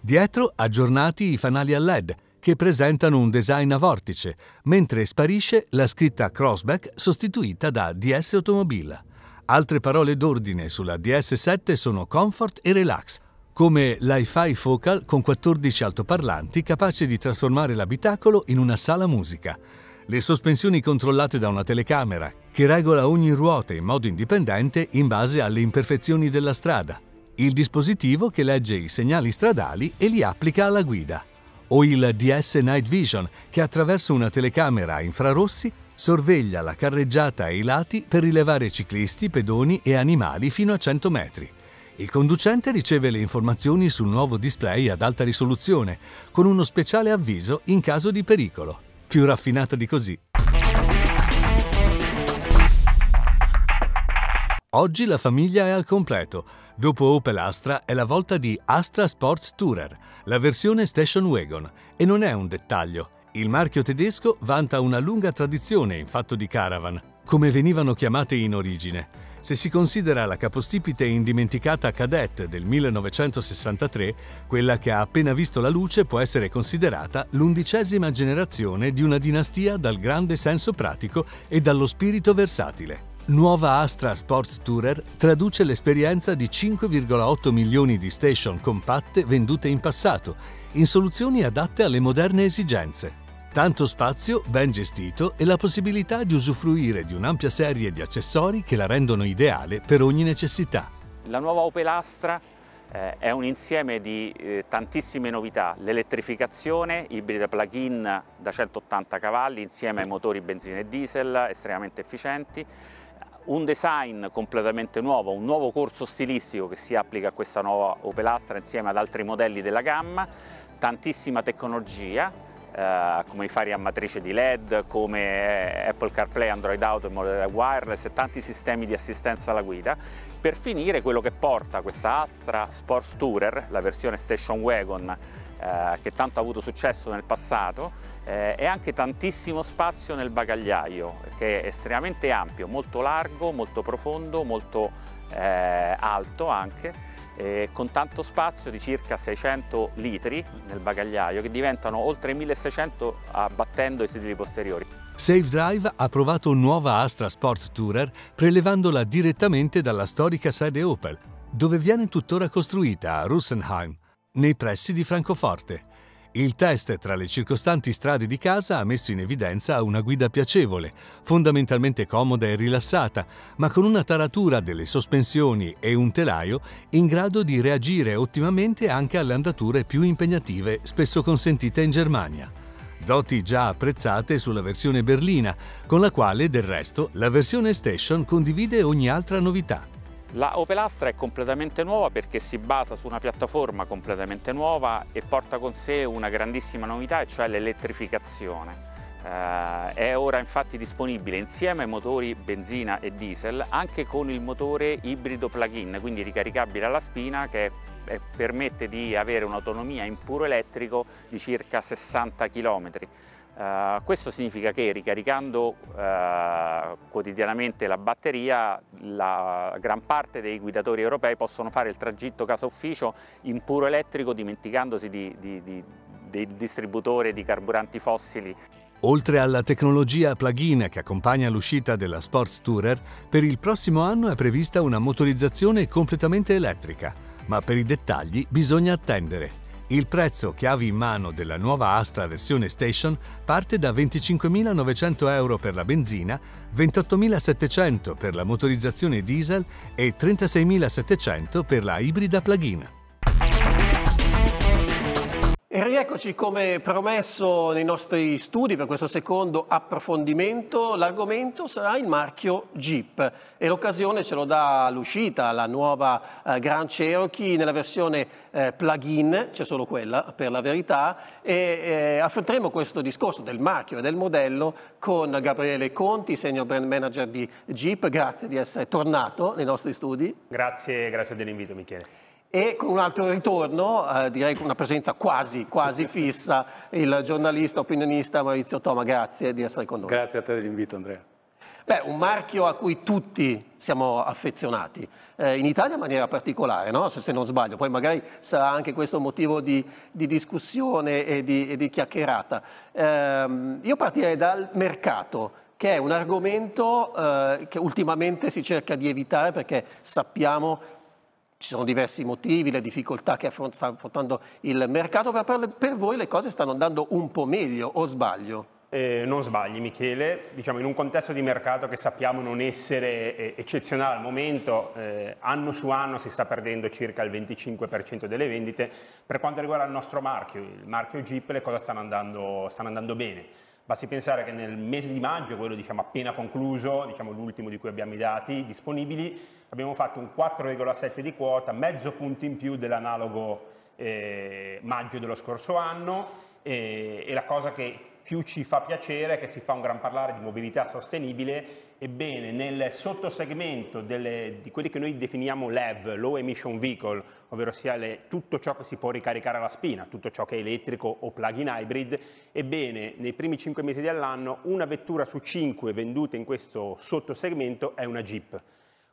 Dietro aggiornati i fanali a LED, che presentano un design a vortice, mentre sparisce la scritta Crossback sostituita da DS Automobile. Altre parole d'ordine sulla DS7 sono Comfort e Relax, come l'hi-fi focal con 14 altoparlanti capace di trasformare l'abitacolo in una sala musica, le sospensioni controllate da una telecamera che regola ogni ruota in modo indipendente in base alle imperfezioni della strada, il dispositivo che legge i segnali stradali e li applica alla guida, o il DS Night Vision che attraverso una telecamera a infrarossi sorveglia la carreggiata e i lati per rilevare ciclisti, pedoni e animali fino a 100 metri. Il conducente riceve le informazioni sul nuovo display ad alta risoluzione, con uno speciale avviso in caso di pericolo. Più raffinata di così. Oggi la famiglia è al completo. Dopo Opel Astra è la volta di Astra Sports Tourer, la versione Station Wagon, e non è un dettaglio. Il marchio tedesco vanta una lunga tradizione in fatto di caravan, come venivano chiamate in origine. Se si considera la capostipite indimenticata cadette del 1963, quella che ha appena visto la luce può essere considerata l'undicesima generazione di una dinastia dal grande senso pratico e dallo spirito versatile. Nuova Astra Sports Tourer traduce l'esperienza di 5,8 milioni di station compatte vendute in passato, in soluzioni adatte alle moderne esigenze. Tanto spazio, ben gestito e la possibilità di usufruire di un'ampia serie di accessori che la rendono ideale per ogni necessità. La nuova Opel Astra eh, è un insieme di eh, tantissime novità, l'elettrificazione, ibrida plug-in da 180 cavalli insieme ai motori benzina e diesel estremamente efficienti, un design completamente nuovo, un nuovo corso stilistico che si applica a questa nuova Opel Astra insieme ad altri modelli della gamma, tantissima tecnologia, eh, come i fari a matrice di LED, come eh, Apple CarPlay, Android Auto in modo wireless e tanti sistemi di assistenza alla guida, per finire quello che porta questa Astra Sports Tourer, la versione Station Wagon eh, che tanto ha avuto successo nel passato, eh, e anche tantissimo spazio nel bagagliaio che è estremamente ampio, molto largo, molto profondo, molto eh, alto anche, eh, con tanto spazio di circa 600 litri nel bagagliaio che diventano oltre 1600 abbattendo i sedili posteriori. Safe Drive ha provato nuova Astra Sport Tourer prelevandola direttamente dalla storica sede Opel, dove viene tuttora costruita a Russenheim, nei pressi di Francoforte. Il test tra le circostanti strade di casa ha messo in evidenza una guida piacevole, fondamentalmente comoda e rilassata, ma con una taratura delle sospensioni e un telaio in grado di reagire ottimamente anche alle andature più impegnative spesso consentite in Germania. Doti già apprezzate sulla versione berlina, con la quale del resto la versione station condivide ogni altra novità la Opel Astra è completamente nuova perché si basa su una piattaforma completamente nuova e porta con sé una grandissima novità, e cioè l'elettrificazione. Uh, è ora infatti disponibile insieme ai motori benzina e diesel anche con il motore ibrido plug-in, quindi ricaricabile alla spina che è, permette di avere un'autonomia in puro elettrico di circa 60 km. Eh, questo significa che ricaricando uh, quotidianamente la batteria, la gran parte dei guidatori europei possono fare il tragitto casa ufficio in puro elettrico dimenticandosi di, di, di, del distributore di carburanti fossili. Oltre alla tecnologia plug-in che accompagna l'uscita della Sports Tourer, per il prossimo anno è prevista una motorizzazione completamente elettrica, ma per i dettagli bisogna attendere. Il prezzo chiavi in mano della nuova Astra versione Station parte da 25.900 euro per la benzina, 28.700 per la motorizzazione diesel e 36.700 per la ibrida plug-in. E rieccoci come promesso nei nostri studi per questo secondo approfondimento, l'argomento sarà il marchio Jeep e l'occasione ce lo dà l'uscita, la nuova eh, Grand Cherokee nella versione eh, plug-in, c'è solo quella per la verità, e eh, affronteremo questo discorso del marchio e del modello con Gabriele Conti, senior brand manager di Jeep, grazie di essere tornato nei nostri studi. Grazie, grazie dell'invito Michele e con un altro ritorno, eh, direi con una presenza quasi, quasi fissa, il giornalista opinionista Maurizio Toma. Grazie di essere con noi. Grazie a te dell'invito Andrea. Beh, un marchio a cui tutti siamo affezionati, eh, in Italia in maniera particolare, no? se, se, non sbaglio, poi magari sarà anche questo motivo di, di discussione e di, e di chiacchierata. Eh, io partirei dal mercato, che è un argomento eh, che ultimamente si cerca di evitare perché sappiamo ci sono diversi motivi, le difficoltà che sta affrontando il mercato, ma per, per voi le cose stanno andando un po' meglio o sbaglio? Eh, non sbagli Michele, diciamo, in un contesto di mercato che sappiamo non essere eh, eccezionale al momento, eh, anno su anno si sta perdendo circa il 25% delle vendite, per quanto riguarda il nostro marchio, il marchio Jeep le cose stanno andando, stanno andando bene. Basti pensare che nel mese di maggio, quello diciamo, appena concluso, diciamo, l'ultimo di cui abbiamo i dati disponibili, abbiamo fatto un 4,7 di quota, mezzo punto in più dell'analogo eh, maggio dello scorso anno e, e la cosa che più ci fa piacere è che si fa un gran parlare di mobilità sostenibile Ebbene, nel sottosegmento delle, di quelli che noi definiamo LEV, Low Emission Vehicle, ovvero sia le, tutto ciò che si può ricaricare alla spina, tutto ciò che è elettrico o plug-in hybrid, ebbene, nei primi 5 mesi dell'anno una vettura su 5 venduta in questo sottosegmento è una Jeep.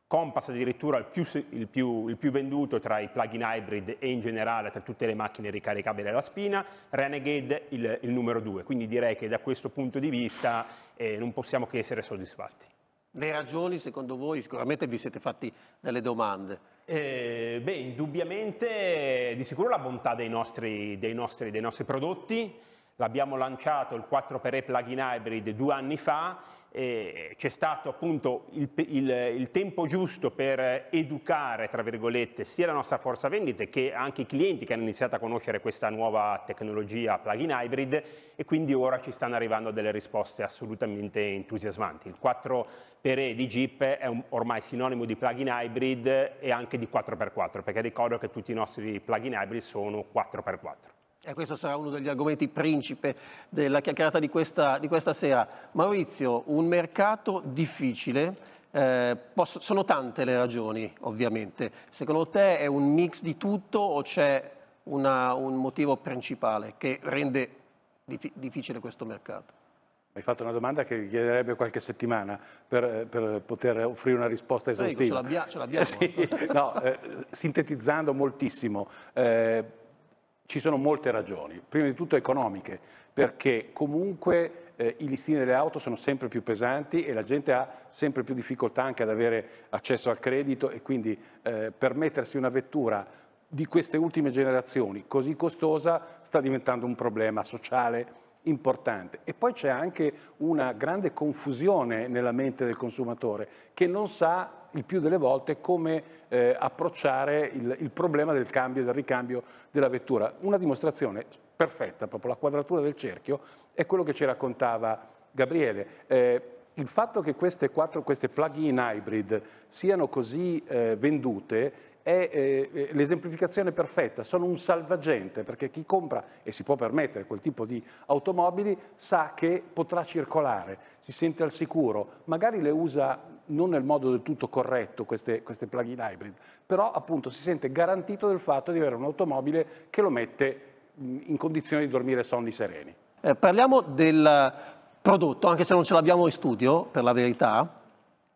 Compass addirittura il più, il, più, il più, venduto tra i plug-in hybrid e in generale tra tutte le macchine ricaricabili alla spina, Renegade il, il numero due, quindi direi che da questo punto di vista eh, non possiamo che essere soddisfatti. Le ragioni secondo voi sicuramente vi siete fatti delle domande. Eh, beh, indubbiamente di sicuro la bontà dei nostri, dei nostri, dei nostri prodotti, l'abbiamo lanciato il 4xE plug-in hybrid due anni fa eh, c'è stato appunto il, il, il, tempo giusto per educare, tra virgolette, sia la nostra forza vendite che anche i clienti che hanno iniziato a conoscere questa nuova tecnologia plug-in hybrid e quindi ora ci stanno arrivando delle risposte assolutamente entusiasmanti. Il 4 per E di Jeep è un, ormai sinonimo di plug-in hybrid e anche di 4x4, perché ricordo che tutti i nostri plug-in hybrid sono 4x4 e questo sarà uno degli argomenti principe della chiacchierata di questa, di questa sera. Maurizio, un mercato difficile, eh, posso, sono tante le ragioni ovviamente, secondo te è un mix di tutto o c'è una, un motivo principale che rende dif difficile questo mercato? Hai fatto una domanda che richiederebbe qualche settimana per, eh, per poter offrire una risposta esaustiva. Prego, ce l'abbiamo. Eh sì, no, eh, sintetizzando moltissimo, eh, ci sono molte ragioni, prima di tutto economiche, perché comunque eh, i listini delle auto sono sempre più pesanti e la gente ha sempre più difficoltà anche ad avere accesso al credito e quindi eh, permettersi una vettura di queste ultime generazioni così costosa sta diventando un problema sociale importante. E poi c'è anche una grande confusione nella mente del consumatore che non sa il più delle volte come eh, approcciare il, il, problema del cambio e del ricambio della vettura. Una dimostrazione perfetta, proprio la quadratura del cerchio, è quello che ci raccontava Gabriele. Eh, il fatto che queste, quattro, queste plug-in hybrid siano così eh, vendute è eh, l'esemplificazione perfetta, sono un salvagente perché chi compra e si può permettere quel tipo di automobili sa che potrà circolare, si sente al sicuro, magari le usa non nel modo del tutto corretto queste, queste plug-in hybrid, però appunto si sente garantito del fatto di avere un'automobile che lo mette in condizione di dormire sonni sereni. Eh, parliamo del prodotto, anche se non ce l'abbiamo in studio, per la verità.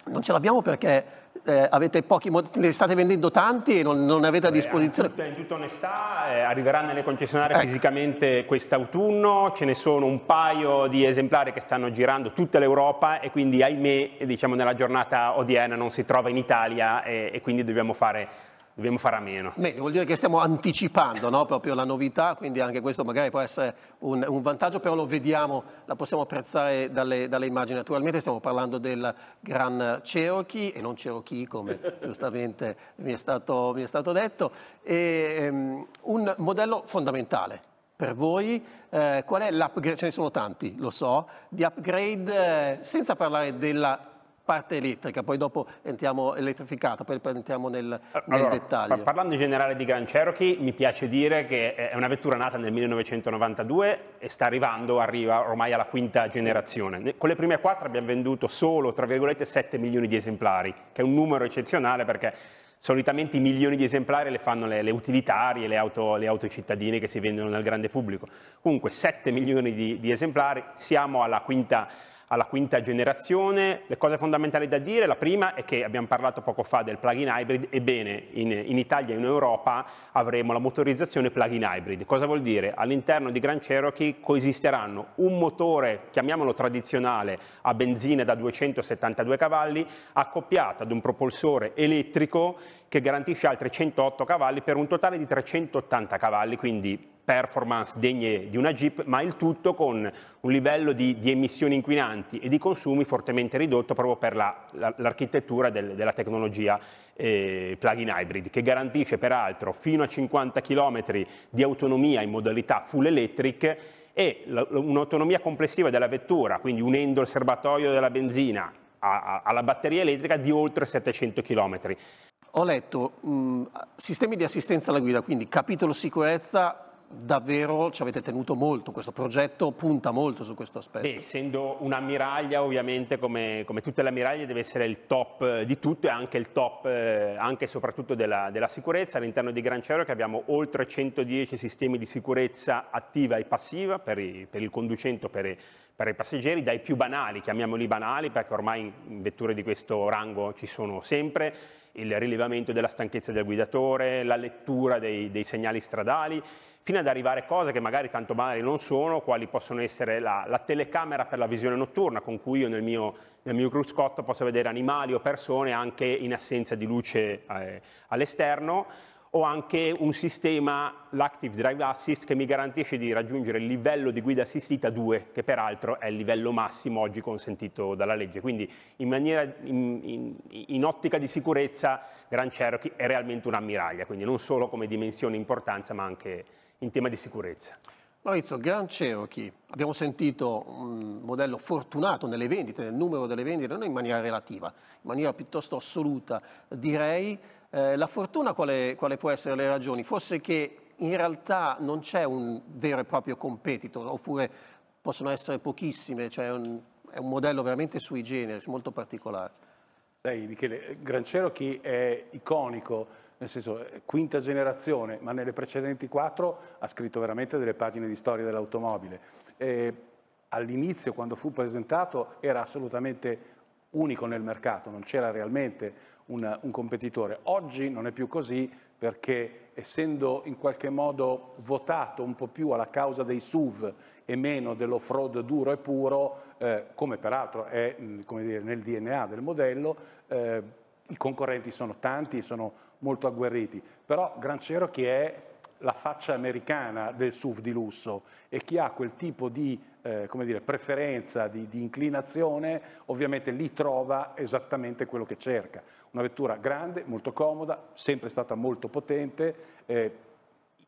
Non ce l'abbiamo perché eh, avete pochi modelli, ne state vendendo tanti e non, non avete a disposizione? Beh, in tutta onestà eh, arriverà nelle concessionarie ecco. fisicamente quest'autunno, ce ne sono un paio di esemplari che stanno girando tutta l'Europa e quindi ahimè diciamo, nella giornata odierna non si trova in Italia e, e quindi dobbiamo fare dobbiamo fare a meno. Bene, vuol dire che stiamo anticipando no? proprio la novità, quindi anche questo magari può essere un, un vantaggio, però lo vediamo, la possiamo apprezzare dalle, dalle, immagini. Naturalmente stiamo parlando del Gran Cherokee e non Cherokee come giustamente mi è stato, mi è stato detto, e, um, un modello fondamentale per voi, eh, qual è l'upgrade, ce ne sono tanti, lo so, di upgrade eh, senza parlare della parte elettrica, poi dopo entriamo elettrificata, poi entriamo nel, nel allora, dettaglio. Parlando in generale di Grand Cherokee, mi piace dire che è una vettura nata nel 1992 e sta arrivando, arriva ormai alla quinta generazione. Con le prime quattro abbiamo venduto solo, tra virgolette, 7 milioni di esemplari, che è un numero eccezionale perché solitamente i milioni di esemplari le fanno le, le utilitarie, le auto, le auto, cittadine che si vendono nel grande pubblico. Comunque 7 milioni di, di esemplari, siamo alla quinta generazione alla quinta generazione. Le cose fondamentali da dire, la prima è che abbiamo parlato poco fa del plug-in hybrid, ebbene in, in Italia e in Europa avremo la motorizzazione plug-in hybrid. Cosa vuol dire? All'interno di Gran Cherokee coesisteranno un motore, chiamiamolo tradizionale, a benzina da 272 cavalli, accoppiato ad un propulsore elettrico che garantisce altri 108 cavalli per un totale di 380 cavalli, quindi performance degne di una Jeep, ma il tutto con un livello di, di emissioni inquinanti e di consumi fortemente ridotto proprio per la, la, l'architettura del, della tecnologia eh, plug-in hybrid, che garantisce peraltro fino a 50 km di autonomia in modalità full electric e la, un'autonomia complessiva della vettura, quindi unendo il serbatoio della benzina a, a, alla batteria elettrica di oltre 700 km. Ho letto mh, mm, sistemi di assistenza alla guida, quindi capitolo sicurezza davvero ci avete tenuto molto, questo progetto punta molto su questo aspetto. Beh, essendo un'ammiraglia ovviamente come, come, tutte le ammiraglie deve essere il top eh, di tutto e anche il top eh, anche e soprattutto della, della sicurezza all'interno di Gran Cero che abbiamo oltre 110 sistemi di sicurezza attiva e passiva per, i, per il conducente per, i, per i passeggeri, dai più banali, chiamiamoli banali perché ormai in vetture di questo rango ci sono sempre il rilevamento della stanchezza del guidatore, la lettura dei, dei segnali stradali, fino ad arrivare a cose che magari tanto banali non sono, quali possono essere la, la telecamera per la visione notturna, con cui io nel mio, nel mio cruscotto posso vedere animali o persone anche in assenza di luce eh, all'esterno, ho anche un sistema, l'Active Drive Assist, che mi garantisce di raggiungere il livello di guida assistita 2, che peraltro è il livello massimo oggi consentito dalla legge. Quindi in, maniera, in, in, in ottica di sicurezza Gran Cherokee è realmente un'ammiraglia, quindi non solo come dimensione e importanza, ma anche in tema di sicurezza. Maurizio, Gran Cherokee, abbiamo sentito un modello fortunato nelle vendite, nel numero delle vendite, non in maniera relativa, in maniera piuttosto assoluta, direi eh, la fortuna quale, quale può essere le ragioni? Forse che in realtà non c'è un vero e proprio competitor, oppure possono essere pochissime, cioè un, è un modello veramente sui generis, molto particolare. Sai Michele, Grancerocchi è iconico, nel senso eh, quinta generazione, ma nelle precedenti quattro ha scritto veramente delle pagine di storia dell'automobile. all'inizio, quando fu presentato, era assolutamente unico nel mercato, non c'era realmente un, un competitore. Oggi non è più così perché essendo in qualche modo votato un po' più alla causa dei SUV e meno dell'off-road duro e puro, eh, come peraltro è mm, come dire, nel DNA del modello, eh, i concorrenti sono tanti e sono molto agguerriti. Però Gran Cero chi è la faccia americana del SUV di lusso e chi ha quel tipo di eh, dire, preferenza, di, di, inclinazione, ovviamente lì trova esattamente quello che cerca. Una vettura grande, molto comoda, sempre stata molto potente, eh,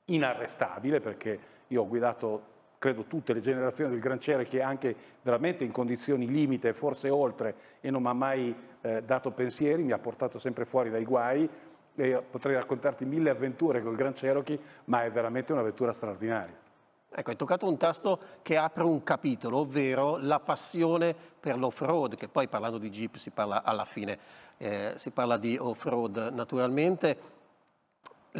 inarrestabile perché io ho guidato credo tutte le generazioni del Gran che anche veramente in condizioni limite, forse oltre, e non mi ha mai eh, dato pensieri, mi ha portato sempre fuori dai guai, e potrei raccontarti mille avventure col Gran Cherokee, ma è veramente una vettura straordinaria. Ecco, hai toccato un tasto che apre un capitolo, ovvero la passione per l'off-road, che poi parlando di Jeep si parla alla fine, eh, si parla di off-road naturalmente,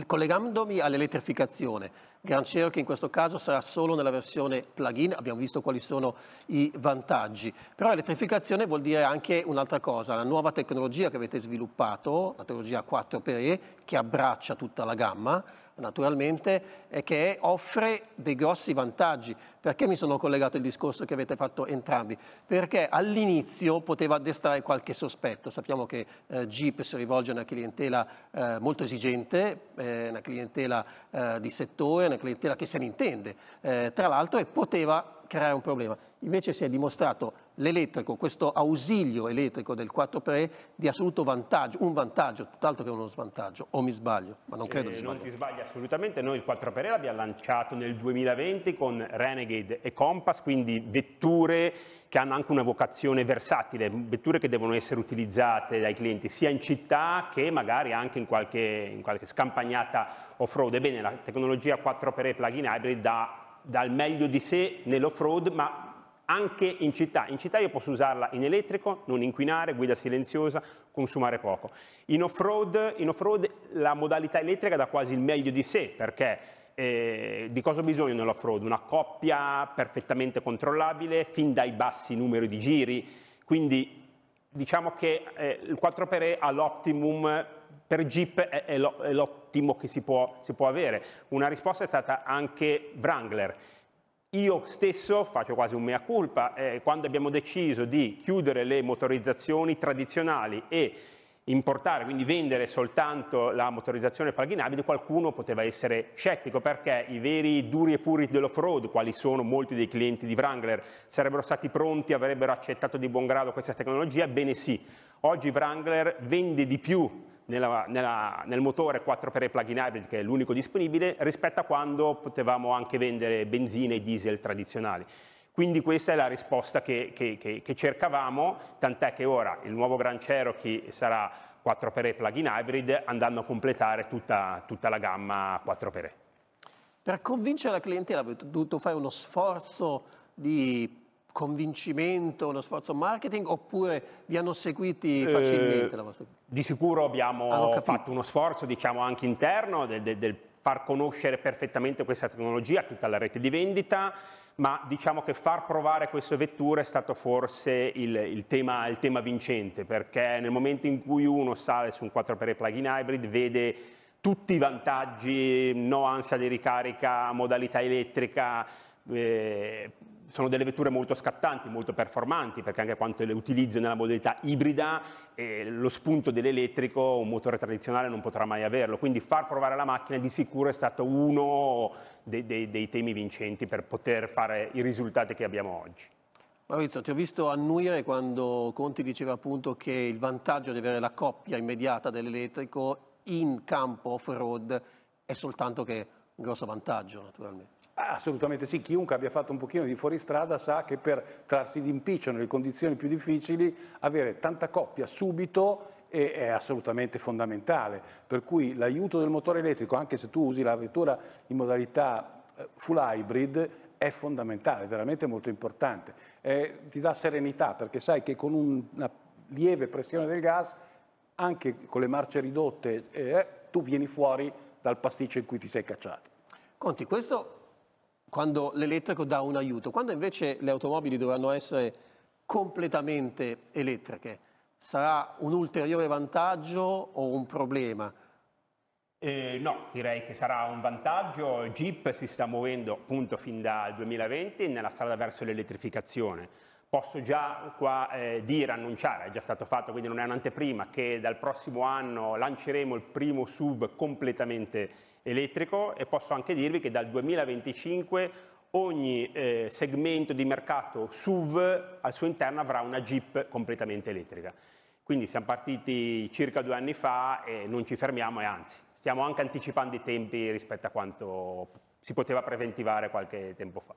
collegandomi all'elettrificazione, Gran Cherokee in questo caso sarà solo nella versione plug-in, abbiamo visto quali sono i vantaggi, però elettrificazione vuol dire anche un'altra cosa, la nuova tecnologia che avete sviluppato, la tecnologia 4xE, che abbraccia tutta la gamma, naturalmente, che offre dei grossi vantaggi. Perché mi sono collegato al discorso che avete fatto entrambi? Perché all'inizio poteva destare qualche sospetto. Sappiamo che eh, Jeep si rivolge a una clientela eh, molto esigente, eh, una clientela eh, di settore, una clientela che se ne intende, eh, tra l'altro, e poteva creare un problema invece si è dimostrato l'elettrico, questo ausilio elettrico del 4x di assoluto vantaggio, un vantaggio, tutt'altro che uno svantaggio, o mi sbaglio, ma non credo eh, di sbagliare. Non ti sbagli assolutamente, noi il 4x l'abbiamo lanciato nel 2020 con Renegade e Compass, quindi vetture che hanno anche una vocazione versatile, vetture che devono essere utilizzate dai clienti sia in città che magari anche in qualche, in qualche scampagnata off-road. Ebbene, la tecnologia 4x plug-in hybrid dà, dà il meglio di sé nell'off-road, ma anche in città. In città io posso usarla in elettrico, non inquinare, guida silenziosa, consumare poco. In off-road, off la modalità elettrica dà quasi il meglio di sé perché eh, di cosa ho bisogno nell'off-road? Una coppia perfettamente controllabile fin dai bassi numeri di giri, quindi diciamo che eh, il 4xE ha l'optimum per Jeep è, è l'ottimo che si può, si può avere. Una risposta è stata anche Wrangler io stesso faccio quasi un mea culpa, eh, quando abbiamo deciso di chiudere le motorizzazioni tradizionali e importare, quindi vendere soltanto la motorizzazione plug qualcuno poteva essere scettico perché i veri duri e puri dell'off-road, quali sono molti dei clienti di Wrangler, sarebbero stati pronti, avrebbero accettato di buon grado questa tecnologia? Bene sì. Oggi Wrangler vende di più nella, nella, nel motore 4x plug-in hybrid, che è l'unico disponibile, rispetto a quando potevamo anche vendere benzina e diesel tradizionali. Quindi questa è la risposta che, che, che, che cercavamo, tant'è che ora il nuovo Gran Cherokee sarà 4x plug-in hybrid andando a completare tutta, tutta la gamma 4x. Per convincere la clientela avete dovuto fare uno sforzo di convincimento, uno sforzo marketing oppure vi hanno seguiti eh, facilmente? Eh, la vostra... Di sicuro abbiamo ah, fatto uno sforzo diciamo anche interno del, del, del far conoscere perfettamente questa tecnologia a tutta la rete di vendita ma diciamo che far provare queste vetture è stato forse il, il, tema, il, tema, vincente, perché nel momento in cui uno sale su un 4x plug-in hybrid vede tutti i vantaggi, no ansia di ricarica, modalità elettrica, eh, sono delle vetture molto scattanti, molto performanti, perché anche quando le utilizzo nella modalità ibrida, eh, lo spunto dell'elettrico un motore tradizionale non potrà mai averlo. Quindi far provare la macchina di sicuro è stato uno dei, dei, dei temi vincenti per poter fare i risultati che abbiamo oggi. Maurizio, ti ho visto annuire quando Conti diceva appunto che il vantaggio di avere la coppia immediata dell'elettrico in campo off-road è soltanto che un grosso vantaggio naturalmente. Assolutamente sì, chiunque abbia fatto un pochino di fuoristrada sa che per trarsi d'impiccio nelle condizioni più difficili avere tanta coppia subito è, è assolutamente fondamentale, per cui l'aiuto del motore elettrico, anche se tu usi la vettura in modalità eh, full hybrid, è fondamentale, è veramente molto importante, eh, ti dà serenità perché sai che con un, una lieve pressione del gas, anche con le marce ridotte, eh, tu vieni fuori dal pasticcio in cui ti sei cacciato. Conti, questo quando l'elettrico dà un aiuto, quando invece le automobili dovranno essere completamente elettriche, sarà un ulteriore vantaggio o un problema? Eh, no, direi che sarà un vantaggio. Jeep si sta muovendo appunto fin dal 2020 nella strada verso l'elettrificazione. Posso già qua eh, dire, annunciare, è già stato fatto, quindi non è un'anteprima, che dal prossimo anno lanceremo il primo SUV completamente elettrico elettrico e posso anche dirvi che dal 2025 ogni eh, segmento di mercato SUV al suo interno avrà una Jeep completamente elettrica. Quindi siamo partiti circa due anni fa e non ci fermiamo e anzi stiamo anche anticipando i tempi rispetto a quanto si poteva preventivare qualche tempo fa.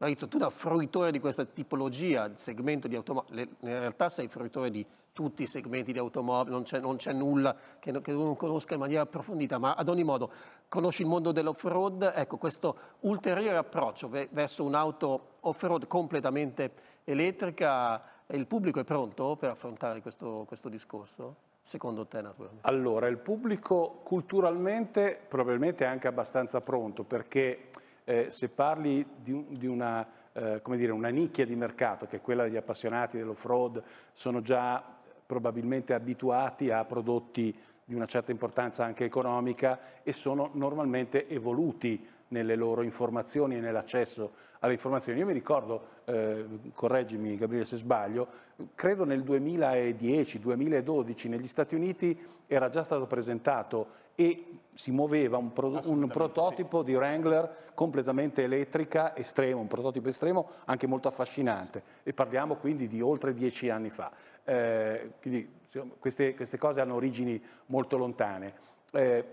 Maurizio, tu da fruitore di questa tipologia, di segmento di automobili, in realtà sei fruitore di tutti i segmenti di automobile, non c'è, nulla che, che non conosca in maniera approfondita, ma ad ogni modo conosci il mondo dell'off-road, ecco questo ulteriore approccio ve, verso un'auto off-road completamente elettrica, il pubblico è pronto per affrontare questo, questo discorso? secondo te naturalmente? Allora, il pubblico culturalmente probabilmente è anche abbastanza pronto perché eh, se parli di, di una, eh, dire, una nicchia di mercato, che è quella degli appassionati dell'off-road, sono già probabilmente abituati a prodotti di una certa importanza anche economica e sono normalmente evoluti nelle loro informazioni e nell'accesso alle informazioni. Io mi ricordo, eh, correggimi Gabriele se sbaglio, credo nel 2010-2012 negli Stati Uniti era già stato presentato e si muoveva un, pro un prototipo sì. di Wrangler completamente elettrica, estremo, un prototipo estremo anche molto affascinante e parliamo quindi di oltre dieci anni fa. Eh, quindi queste, queste, cose hanno origini molto lontane. Eh,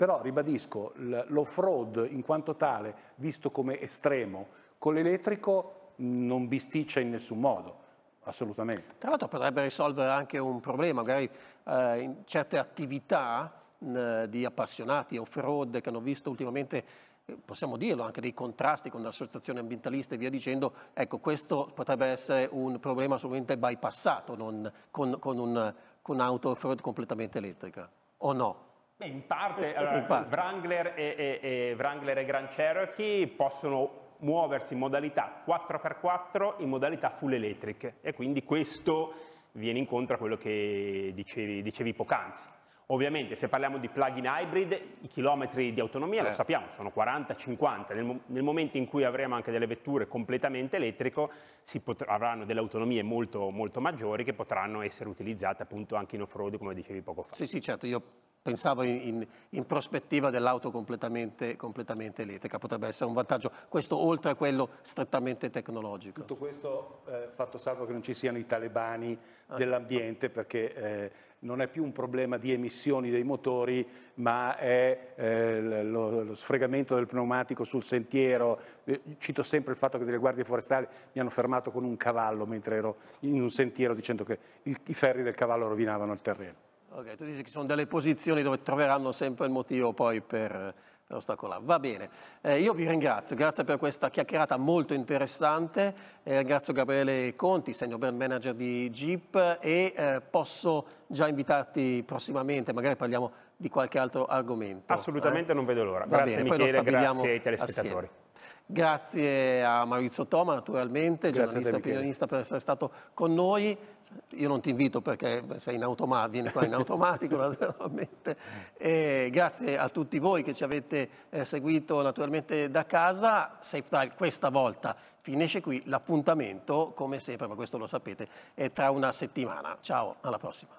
però ribadisco, l'off-road in quanto tale, visto come estremo, con l'elettrico non bisticcia in nessun modo. Assolutamente. Tra l'altro potrebbe risolvere anche un problema, magari eh, in certe attività mh, di appassionati off-road che hanno visto ultimamente eh, possiamo dirlo, anche dei contrasti con le associazioni ambientaliste e via dicendo, ecco questo potrebbe essere un problema assolutamente bypassato non, con, con un'auto un off-road completamente elettrica, o no? Beh, in parte, allora, Wrangler, e, e, e, Wrangler e Grand Cherokee possono muoversi in modalità 4x4 in modalità full electric e quindi questo viene incontro a quello che dicevi, dicevi poc'anzi. Ovviamente se parliamo di plug-in hybrid i chilometri di autonomia eh. lo certo. sappiamo, sono 40-50, nel, nel, momento in cui avremo anche delle vetture completamente elettriche si avranno delle autonomie molto, molto maggiori che potranno essere utilizzate appunto anche in off-road come dicevi poco fa. Sì sì certo, io pensavo in, in, in prospettiva dell'auto completamente, completamente, elettrica, potrebbe essere un vantaggio, questo oltre a quello strettamente tecnologico. Tutto questo eh, fatto salvo che non ci siano i talebani ah. dell'ambiente perché eh, non è più un problema di emissioni dei motori ma è eh, lo, lo, sfregamento del pneumatico sul sentiero, eh, cito sempre il fatto che delle guardie forestali mi hanno fermato con un cavallo mentre ero in un sentiero dicendo che il, i ferri del cavallo rovinavano il terreno. Ok, tu dici che ci sono delle posizioni dove troveranno sempre il motivo poi per, per ostacolare. Va bene, eh, io vi ringrazio, grazie per questa chiacchierata molto interessante, eh, ringrazio Gabriele Conti, senior brand manager di Jeep e eh, posso già invitarti prossimamente, magari parliamo di qualche altro argomento. Assolutamente eh? non vedo l'ora, grazie bene, Michele, grazie ai telespettatori. Assieme. Grazie a Maurizio Toma, naturalmente, Grazie giornalista e opinionista, per essere stato con noi. Io non ti invito perché sei in automatico, vieni qua in automatico naturalmente. E grazie a tutti voi che ci avete eh, seguito naturalmente da casa. Safe Dial questa volta finisce qui. L'appuntamento, come sempre, ma questo lo sapete, è tra una settimana. Ciao, alla prossima.